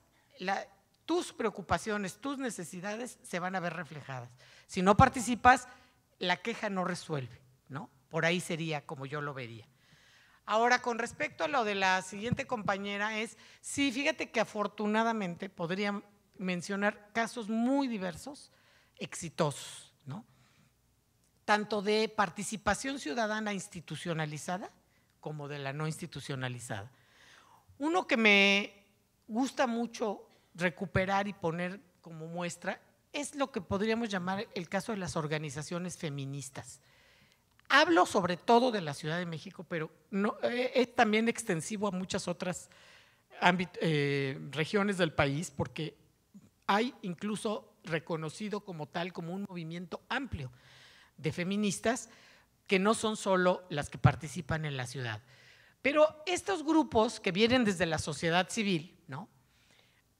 tus preocupaciones, tus necesidades se van a ver reflejadas. Si no participas, la queja no resuelve, ¿no? Por ahí sería como yo lo vería. Ahora, con respecto a lo de la siguiente compañera, es, sí, fíjate que afortunadamente podría mencionar casos muy diversos, exitosos, ¿no? Tanto de participación ciudadana institucionalizada como de la no institucionalizada. Uno que me gusta mucho recuperar y poner como muestra es lo que podríamos llamar el caso de las organizaciones feministas. Hablo sobre todo de la Ciudad de México, pero eh, es también extensivo a muchas otras eh, regiones del país, porque hay incluso reconocido como tal, como un movimiento amplio de feministas, que no son solo las que participan en la ciudad. Pero estos grupos que vienen desde la sociedad civil, ¿no?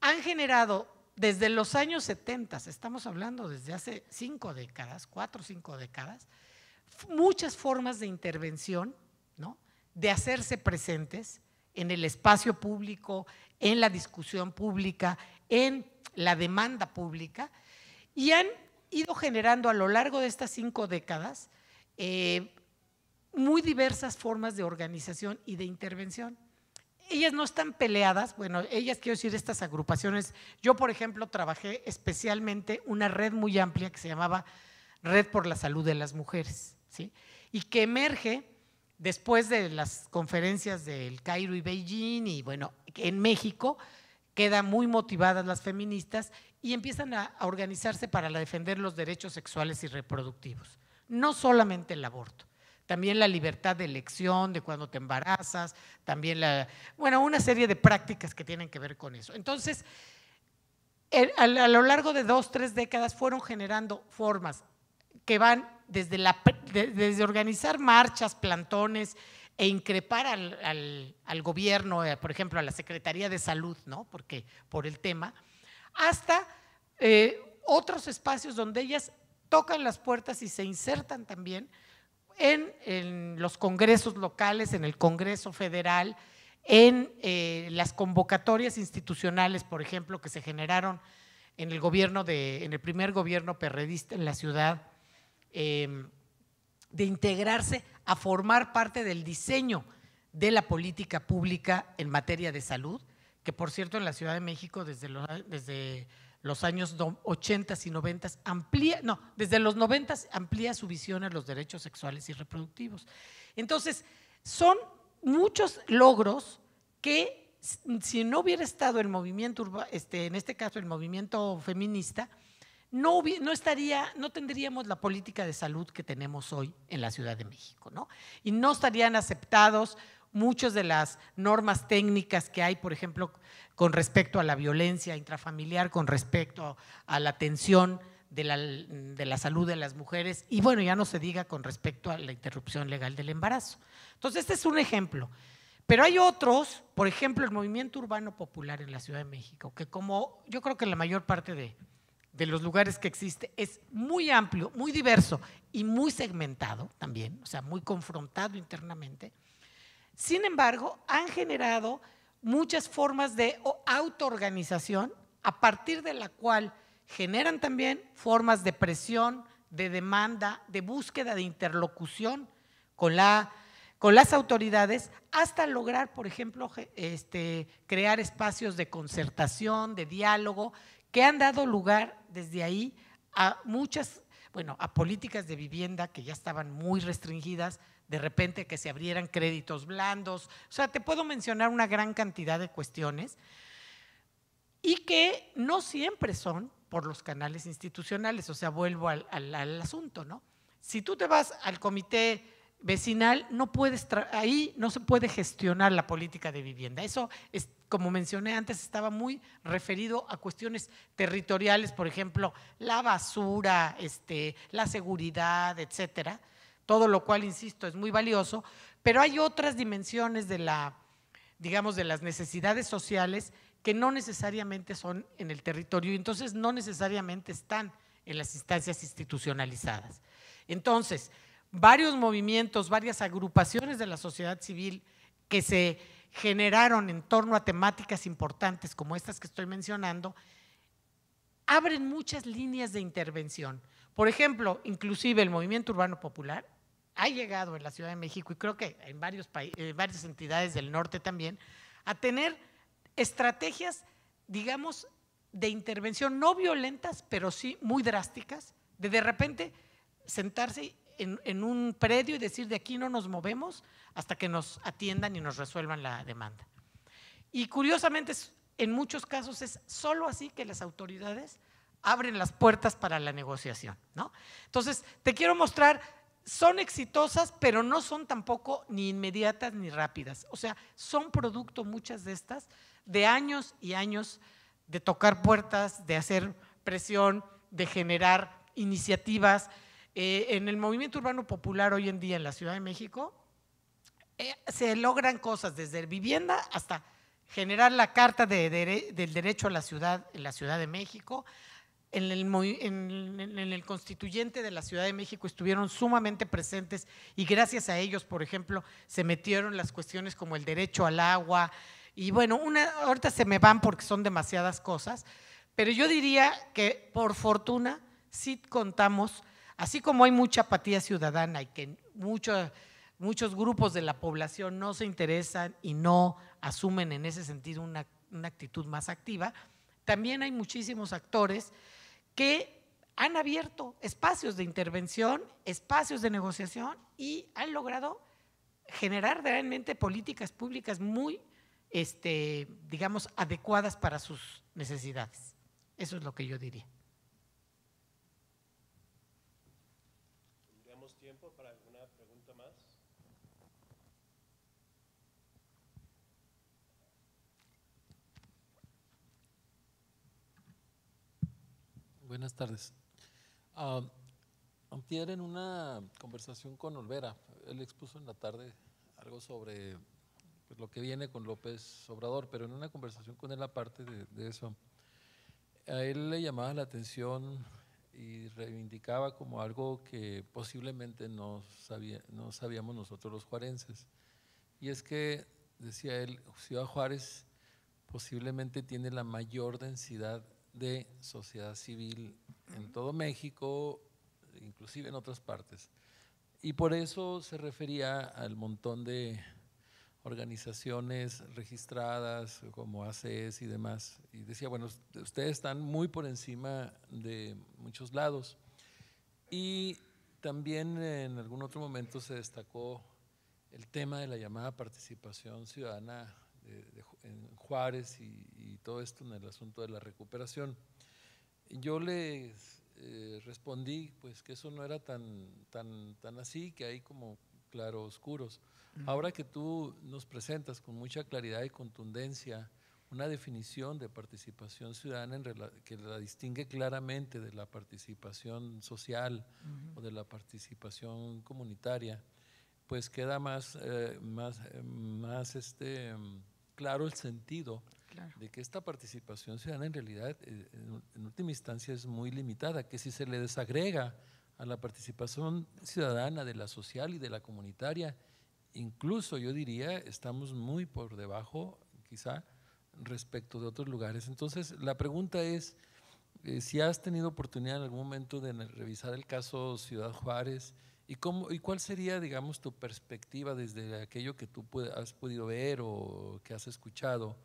Han generado desde los años 70, estamos hablando desde hace cinco décadas, cuatro o cinco décadas, muchas formas de intervención, de hacerse presentes en el espacio público, en la discusión pública, en la demanda pública, y han ido generando a lo largo de estas cinco décadas eh, muy diversas formas de organización y de intervención. Ellas no están peleadas, bueno, ellas quiero decir estas agrupaciones. Yo, por ejemplo, trabajé especialmente una red muy amplia que se llamaba Red por la Salud de las Mujeres y que emerge después de las conferencias del Cairo y Beijing y bueno, en México quedan muy motivadas las feministas y empiezan a, organizarse para defender los derechos sexuales y reproductivos, no solamente el aborto también la libertad de elección de cuando te embarazas, también la, bueno, una serie de prácticas que tienen que ver con eso. Entonces, a lo largo de dos, tres décadas fueron generando formas que van desde, la, desde organizar marchas, plantones e increpar al, gobierno, eh, por ejemplo, a la Secretaría de Salud, ¿no? Porque por el tema, hasta eh, otros espacios donde ellas tocan las puertas y se insertan también en, los congresos locales, en el Congreso Federal, en eh, las convocatorias institucionales, por ejemplo, que se generaron en el gobierno de, en el primer gobierno perredista en la ciudad Em, de integrarse a formar parte del diseño de la política pública en materia de salud, que por cierto en la Ciudad de México desde los, desde los años 80 y 90 amplía, no, desde los 90 amplía su visión a los derechos sexuales y reproductivos. Entonces, son muchos logros que si no hubiera estado el movimiento, este, en este caso el movimiento feminista, no, estaría, no tendríamos la política de salud que tenemos hoy en la Ciudad de México, ¿no? Y no estarían aceptados muchas de las normas técnicas que hay, por ejemplo, con respecto a la violencia intrafamiliar, con respecto a la atención de la, de la, salud de las mujeres y bueno, ya no se diga con respecto a la interrupción legal del embarazo. Entonces, este es un ejemplo. Pero hay otros, por ejemplo, el movimiento urbano popular en la Ciudad de México, que como yo creo que la mayor parte de, de los lugares que existe es muy amplio, muy diverso y muy segmentado también, o sea, muy confrontado internamente. Sin embargo, han generado muchas formas de autoorganización a partir de la cual generan también formas de presión, de demanda, de búsqueda de interlocución con, las autoridades hasta lograr, por ejemplo, este, crear espacios de concertación, de diálogo que han dado lugar desde ahí a muchas, bueno, a políticas de vivienda que ya estaban muy restringidas, de repente que se abrieran créditos blandos, o sea, te puedo mencionar una gran cantidad de cuestiones y que no siempre son por los canales institucionales, o sea, vuelvo al, asunto, ¿no? Si tú te vas al comité vecinal, no puedes ahí no se puede gestionar la política de vivienda. Eso, es, como mencioné antes, estaba muy referido a cuestiones territoriales, por ejemplo, la basura, este, la seguridad, etcétera, todo lo cual, insisto, es muy valioso, pero hay otras dimensiones de la, digamos, de las necesidades sociales que no necesariamente son en el territorio y entonces no necesariamente están en las instancias institucionalizadas. Entonces, varios movimientos, varias agrupaciones de la sociedad civil que se generaron en torno a temáticas importantes como estas que estoy mencionando, abren muchas líneas de intervención. Por ejemplo, inclusive el movimiento urbano popular ha llegado en la Ciudad de México y creo que en varios eh, varias entidades del norte también, a tener estrategias, digamos, de intervención no violentas, pero sí muy drásticas, de de repente sentarse en, un predio y decir de aquí no nos movemos hasta que nos atiendan y nos resuelvan la demanda. Y curiosamente, en muchos casos es solo así que las autoridades abren las puertas para la negociación. Entonces, te quiero mostrar, son exitosas, pero no son tampoco ni inmediatas ni rápidas. O sea, son producto muchas de estas de años y años de tocar puertas, de hacer presión, de generar iniciativas, eh, en el movimiento urbano popular hoy en día en la Ciudad de México eh, se logran cosas desde vivienda hasta generar la Carta del Derecho a la Ciudad en la Ciudad de México. En el, constituyente de la Ciudad de México estuvieron sumamente presentes y gracias a ellos, por ejemplo, se metieron las cuestiones como el derecho al agua y bueno, una, ahorita se me van porque son demasiadas cosas, pero yo diría que por fortuna sí contamos Así como hay mucha apatía ciudadana y que muchos grupos de la población no se interesan y no asumen en ese sentido una, una actitud más activa, también hay muchísimos actores que han abierto espacios de intervención, espacios de negociación y han logrado generar realmente políticas públicas muy, este, digamos, adecuadas para sus necesidades. Eso es lo que yo diría. Buenas tardes. Uh, en una conversación con Olvera, él expuso en la tarde algo sobre pues, lo que viene con López Obrador, pero en una conversación con él aparte de, de eso, a él le llamaba la atención y reivindicaba como algo que posiblemente no, no sabíamos nosotros los juarenses. Y es que, decía él, Ciudad Juárez posiblemente tiene la mayor densidad de sociedad civil en todo México, inclusive en otras partes. Y por eso se refería al montón de organizaciones registradas como ACES y demás. Y decía, bueno, ustedes están muy por encima de muchos lados. Y también en algún otro momento se destacó el tema de la llamada participación ciudadana en Juárez y, todo esto en el asunto de la recuperación. Yo les eh, respondí pues que eso no era tan, tan, tan así, que hay como claros oscuros Ahora que tú nos presentas con mucha claridad y contundencia una definición de participación ciudadana que la distingue claramente de la participación social o de la participación comunitaria, pues queda más, eh, más, eh, más este, claro el sentido de que esta participación ciudadana en realidad eh, en, última instancia es muy limitada, que si se le desagrega a la participación ciudadana de la social y de la comunitaria, incluso yo diría estamos muy por debajo quizá respecto de otros lugares. Entonces la pregunta es eh, si has tenido oportunidad en algún momento de revisar el caso Ciudad Juárez, ¿Y, cómo, ¿Y cuál sería, digamos, tu perspectiva desde aquello que tú has podido ver o que has escuchado,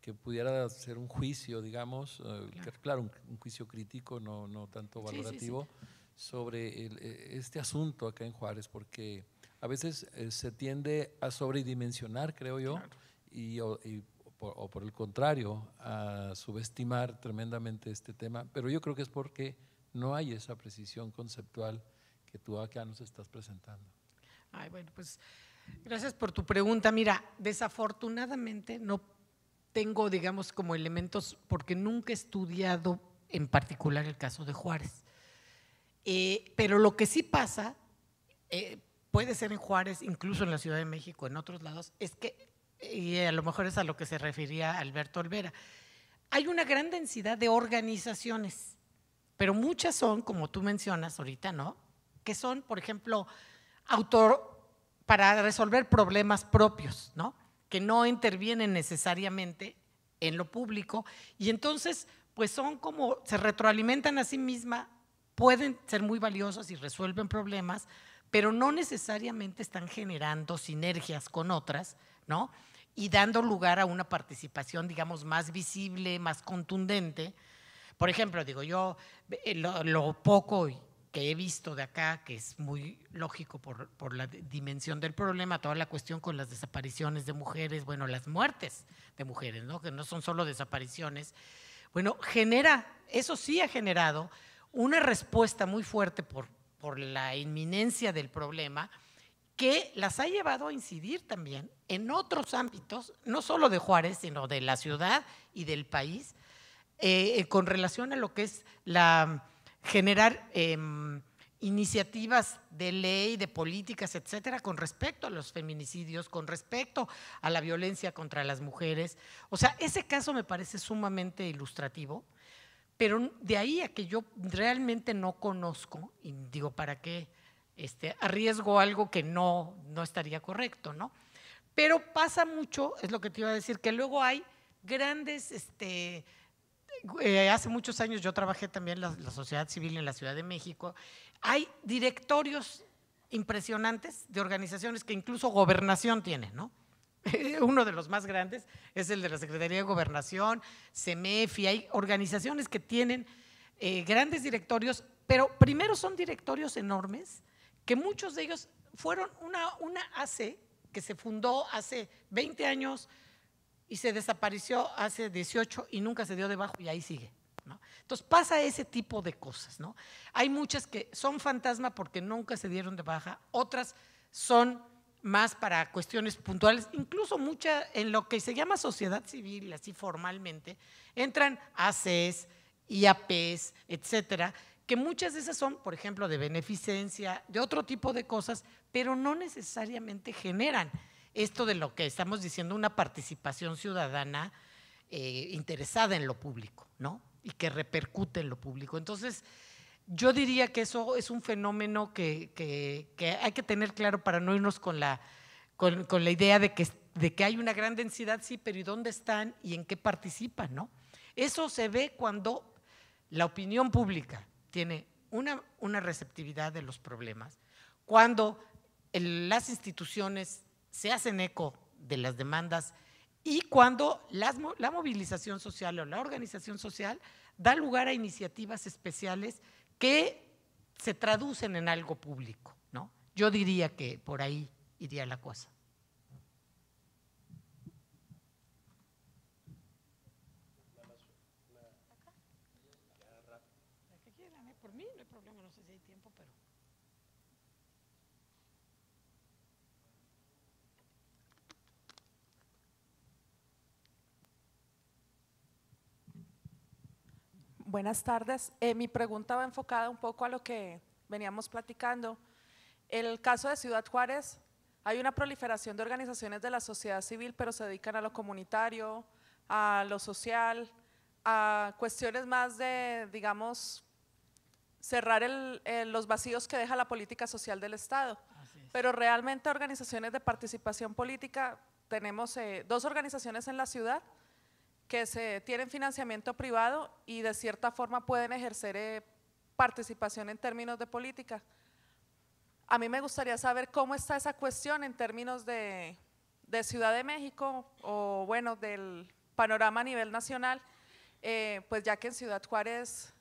que pudiera ser un juicio, digamos, eh, claro, un, juicio crítico, no, no tanto valorativo, sobre e, este asunto acá en Juárez? Porque a veces eh, se tiende a sobredimensionar, creo yo, y, o por el contrario, a subestimar tremendamente este tema, pero yo creo que es porque no hay esa precisión conceptual que tú acá nos estás presentando. Ay, bueno, pues gracias por tu pregunta. Mira, desafortunadamente no tengo, digamos, como elementos, porque nunca he estudiado en particular el caso de Juárez. Eh, pero lo que sí pasa, eh, puede ser en Juárez, incluso en la Ciudad de México, en otros lados, es que, y a lo mejor es a lo que se refería Alberto Olvera, hay una gran densidad de organizaciones, pero muchas son, como tú mencionas ahorita, ¿no? que son, por ejemplo, autor para resolver problemas propios, ¿no? que no intervienen necesariamente en lo público y entonces pues son como, se retroalimentan a sí misma, pueden ser muy valiosos y resuelven problemas, pero no necesariamente están generando sinergias con otras, ¿no? Y dando lugar a una participación, digamos, más visible, más contundente. Por ejemplo, digo yo, eh, lo, poco que he visto de acá, que es muy lógico por, la dimensión del problema, toda la cuestión con las desapariciones de mujeres, bueno, las muertes de mujeres, que no son solo desapariciones, bueno, genera, eso sí ha generado una respuesta muy fuerte por, por la inminencia del problema que las ha llevado a incidir también en otros ámbitos, no solo de Juárez, sino de la ciudad y del país, eh, eh, con relación a lo que es la generar em, iniciativas de ley, de políticas, etcétera, con respecto a los feminicidios, con respecto a la violencia contra las mujeres. O sea, ese caso me parece sumamente ilustrativo, pero de ahí a que yo realmente no conozco, y digo, ¿para qué este, arriesgo algo que no, no estaría correcto, no? Pero pasa mucho, es lo que te iba a decir, que luego hay grandes este, eh, hace muchos años yo trabajé también en la, sociedad civil en la Ciudad de México. Hay directorios impresionantes de organizaciones que incluso gobernación tiene, ¿no? Uno de los más grandes es el de la Secretaría de Gobernación, CEMEFI, hay organizaciones que tienen eh, grandes directorios, pero primero son directorios enormes, que muchos de ellos fueron una, una AC que se fundó hace 20 años, y se desapareció hace 18 y nunca se dio debajo y ahí sigue. Entonces pasa ese tipo de cosas. ¿no? Hay muchas que son fantasma porque nunca se dieron de baja, otras son más para cuestiones puntuales, incluso muchas en lo que se llama sociedad civil, así formalmente, entran ACES, IAPs, etcétera, que muchas de esas son, por ejemplo, de beneficencia, de otro tipo de cosas, pero no necesariamente generan esto de lo que estamos diciendo, una participación ciudadana eh, interesada en lo público, ¿no? Y que repercute en lo público. Entonces, yo diría que eso es un fenómeno que, hay que tener claro para no irnos con la, con, la idea de que, de que hay una gran densidad, sí, pero ¿y dónde están y en qué participan, no? Eso se ve cuando la opinión pública tiene una, una receptividad de los problemas, cuando las instituciones se hacen eco de las demandas y cuando la movilización social o la organización social da lugar a iniciativas especiales que se traducen en algo público. ¿no? Yo diría que por ahí iría la cosa. Buenas tardes. Eh, mi pregunta va enfocada un poco a lo que veníamos platicando. El caso de Ciudad Juárez, hay una proliferación de organizaciones de la sociedad civil, pero se dedican a lo comunitario, a lo social, a cuestiones más de, digamos, cerrar eh, los vacíos que deja la política social del Estado. Pero realmente organizaciones de participación política, tenemos eh, dos organizaciones en la ciudad, que tienen financiamiento privado y de cierta forma pueden ejercer eh, participación en términos de política. A mí me gustaría saber cómo está esa cuestión en términos de, Ciudad de México o bueno, del panorama a nivel nacional, eh, pues ya que en Ciudad Juárez,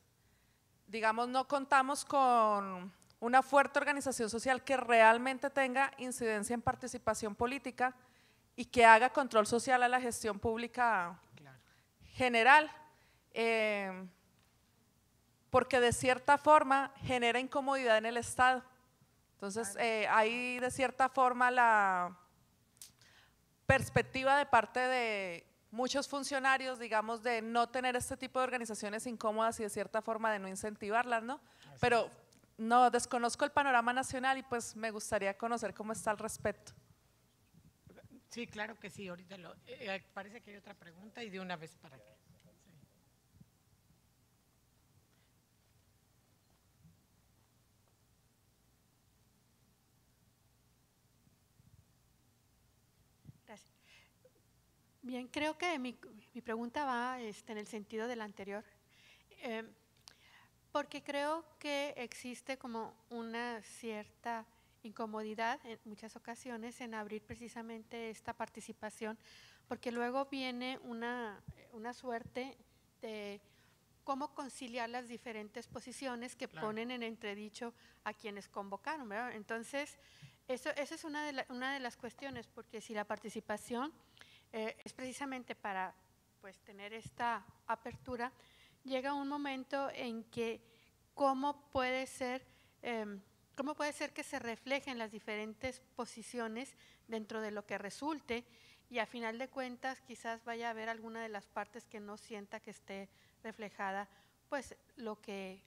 digamos, no contamos con una fuerte organización social que realmente tenga incidencia en participación política y que haga control social a la gestión pública general, em, porque de cierta forma genera incomodidad en el Estado. Entonces, hay eh, de cierta forma la perspectiva de parte de muchos funcionarios, digamos, de no tener este tipo de organizaciones incómodas y de cierta forma de no incentivarlas, ¿no? Pero no, desconozco el panorama nacional y pues me gustaría conocer cómo está al respecto. Sí, claro que sí, ahorita lo. Eh, eh, parece que hay otra pregunta y de una vez para acá. Bien, creo que mi, pregunta va este, en el sentido de la anterior, eh, porque creo que existe como una cierta incomodidad en muchas ocasiones en abrir precisamente esta participación, porque luego viene una, suerte de cómo conciliar las diferentes posiciones que ponen en entredicho a quienes convocaron. Entonces, eso, eso es una de, una de las cuestiones, porque si la participación eh, es precisamente para pues, tener esta apertura, llega un momento en que cómo puede ser... Em, cómo puede ser que se reflejen las diferentes posiciones dentro de lo que resulte y a final de cuentas quizás vaya a haber alguna de las partes que no sienta que esté reflejada, pues lo que,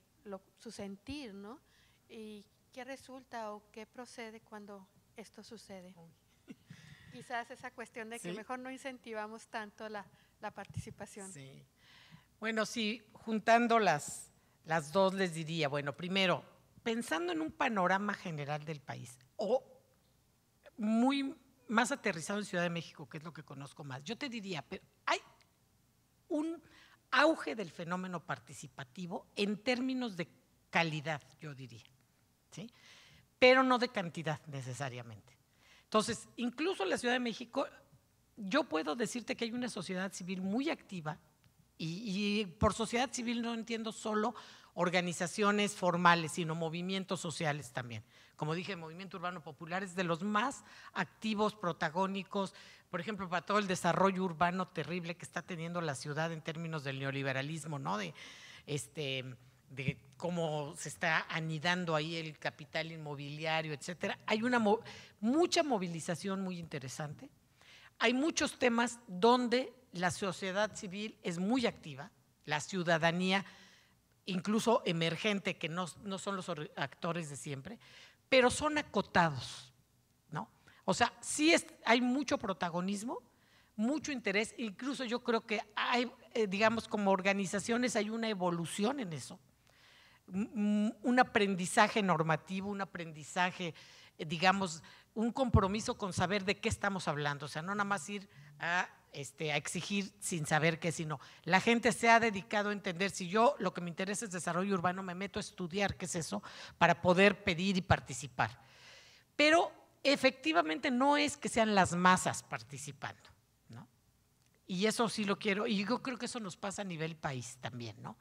su sentir, ¿no? Y qué resulta o qué procede cuando esto sucede. quizás esa cuestión de que mejor no incentivamos tanto la, participación. Sí. Bueno, sí, juntando las, las dos les diría, bueno, primero, pensando en un panorama general del país o muy más aterrizado en Ciudad de México, que es lo que conozco más, yo te diría, pero hay un auge del fenómeno participativo en términos de calidad, yo diría, ¿sí? pero no de cantidad necesariamente. Entonces, incluso en la Ciudad de México, yo puedo decirte que hay una sociedad civil muy activa y, por sociedad civil no entiendo solo organizaciones formales, sino movimientos sociales también. Como dije, el Movimiento Urbano Popular es de los más activos, protagónicos, por ejemplo, para todo el desarrollo urbano terrible que está teniendo la ciudad en términos del neoliberalismo, ¿no? De, este, de cómo se está anidando ahí el capital inmobiliario, etcétera. Hay una mucha movilización muy interesante. Hay muchos temas donde la sociedad civil es muy activa, la ciudadanía incluso emergente, que no, son los actores de siempre, pero son acotados, ¿no? O sea, sí hay mucho protagonismo, mucho interés, incluso yo creo que hay, eh, digamos, como organizaciones hay una evolución en eso, un aprendizaje normativo, un aprendizaje, eh, digamos, un compromiso con saber de qué estamos hablando, o sea, no nada más ir a este, a exigir sin saber qué, sino la gente se ha dedicado a entender, si yo lo que me interesa es desarrollo urbano, me meto a estudiar qué es eso para poder pedir y participar. Pero efectivamente no es que sean las masas participando, Y eso sí lo quiero, y yo creo que eso nos pasa a nivel país también, ¿no?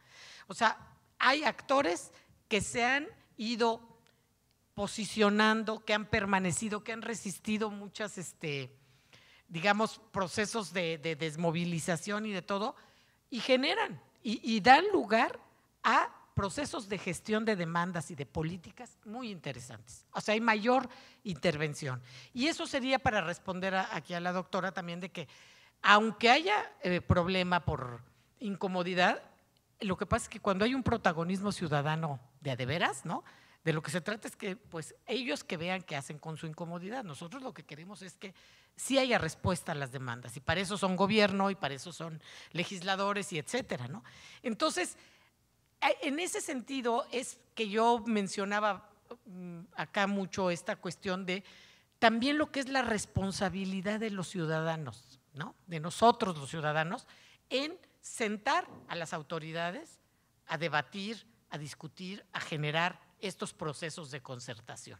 O sea, hay actores que se han ido posicionando, que han permanecido, que han resistido muchas… Este, digamos, procesos de, desmovilización y de todo, y generan y, dan lugar a procesos de gestión de demandas y de políticas muy interesantes. O sea, hay mayor intervención. Y eso sería para responder aquí a la doctora también de que, aunque haya eh, problema por incomodidad, lo que pasa es que cuando hay un protagonismo ciudadano de adeveras, de ¿no? De lo que se trata es que, pues, ellos que vean qué hacen con su incomodidad. Nosotros lo que queremos es que si haya respuesta a las demandas. Y para eso son gobierno y para eso son legisladores y etcétera, ¿no? Entonces, en ese sentido es que yo mencionaba mm, acá mucho esta cuestión de también lo que es la responsabilidad de los ciudadanos, ¿no? De nosotros los ciudadanos en sentar a las autoridades a debatir, a discutir, a generar estos procesos de concertación.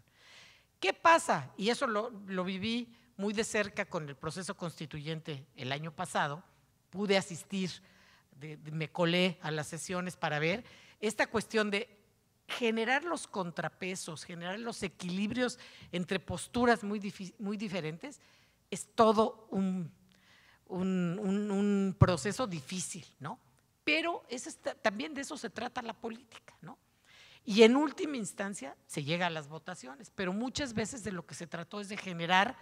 ¿Qué pasa? Y eso lo, lo viví muy de cerca con el proceso constituyente el año pasado, pude asistir, me colé a las sesiones para ver esta cuestión de generar los contrapesos, generar los equilibrios entre posturas muy, muy diferentes, es todo un, un, proceso difícil, ¿no? Pero es también de eso se trata la política, ¿no? Y en última instancia se llega a las votaciones, pero muchas veces de lo que se trató es de generar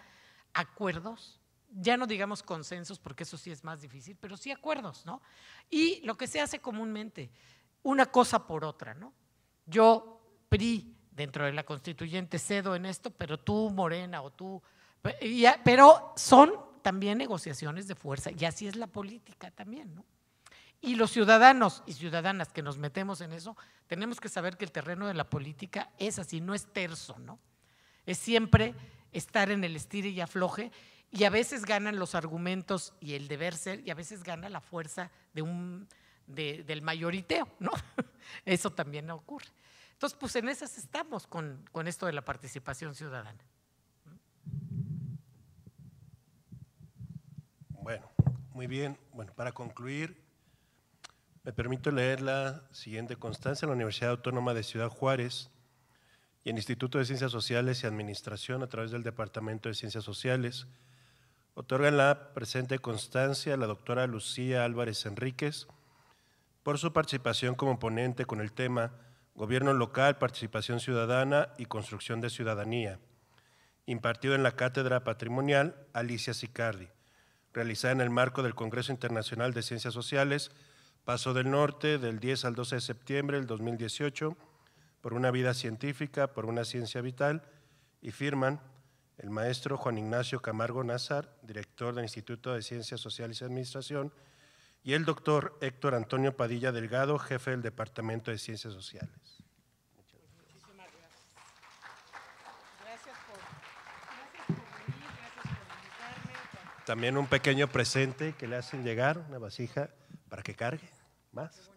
acuerdos, ya no digamos consensos porque eso sí es más difícil, pero sí acuerdos, ¿no? Y lo que se hace comúnmente, una cosa por otra, ¿no? Yo, PRI, dentro de la constituyente, cedo en esto, pero tú, Morena, o tú, pero son también negociaciones de fuerza y así es la política también, ¿no? Y los ciudadanos y ciudadanas que nos metemos en eso, tenemos que saber que el terreno de la política es así, no es terso, ¿no? Es siempre estar en el estire y afloje y a veces ganan los argumentos y el deber ser y a veces gana la fuerza de un, del mayoriteo, ¿no? Eso también ocurre. Entonces, pues en esas estamos con, con esto de la participación ciudadana. Bueno, muy bien. Bueno, para concluir, me permito leer la siguiente constancia de la Universidad Autónoma de Ciudad Juárez y el Instituto de Ciencias Sociales y Administración a través del Departamento de Ciencias Sociales. Otorgan la presente constancia a la doctora Lucía Álvarez Enríquez por su participación como ponente con el tema Gobierno local, participación ciudadana y construcción de ciudadanía, impartido en la Cátedra Patrimonial Alicia Sicardi, realizada en el marco del Congreso Internacional de Ciencias Sociales, Paso del Norte, del 10 al 12 de septiembre del 2018 por una vida científica, por una ciencia vital, y firman el maestro Juan Ignacio Camargo Nazar, director del Instituto de Ciencias Sociales y Administración, y el doctor Héctor Antonio Padilla Delgado, jefe del Departamento de Ciencias Sociales. también un pequeño presente que le hacen llegar, una vasija para que cargue más.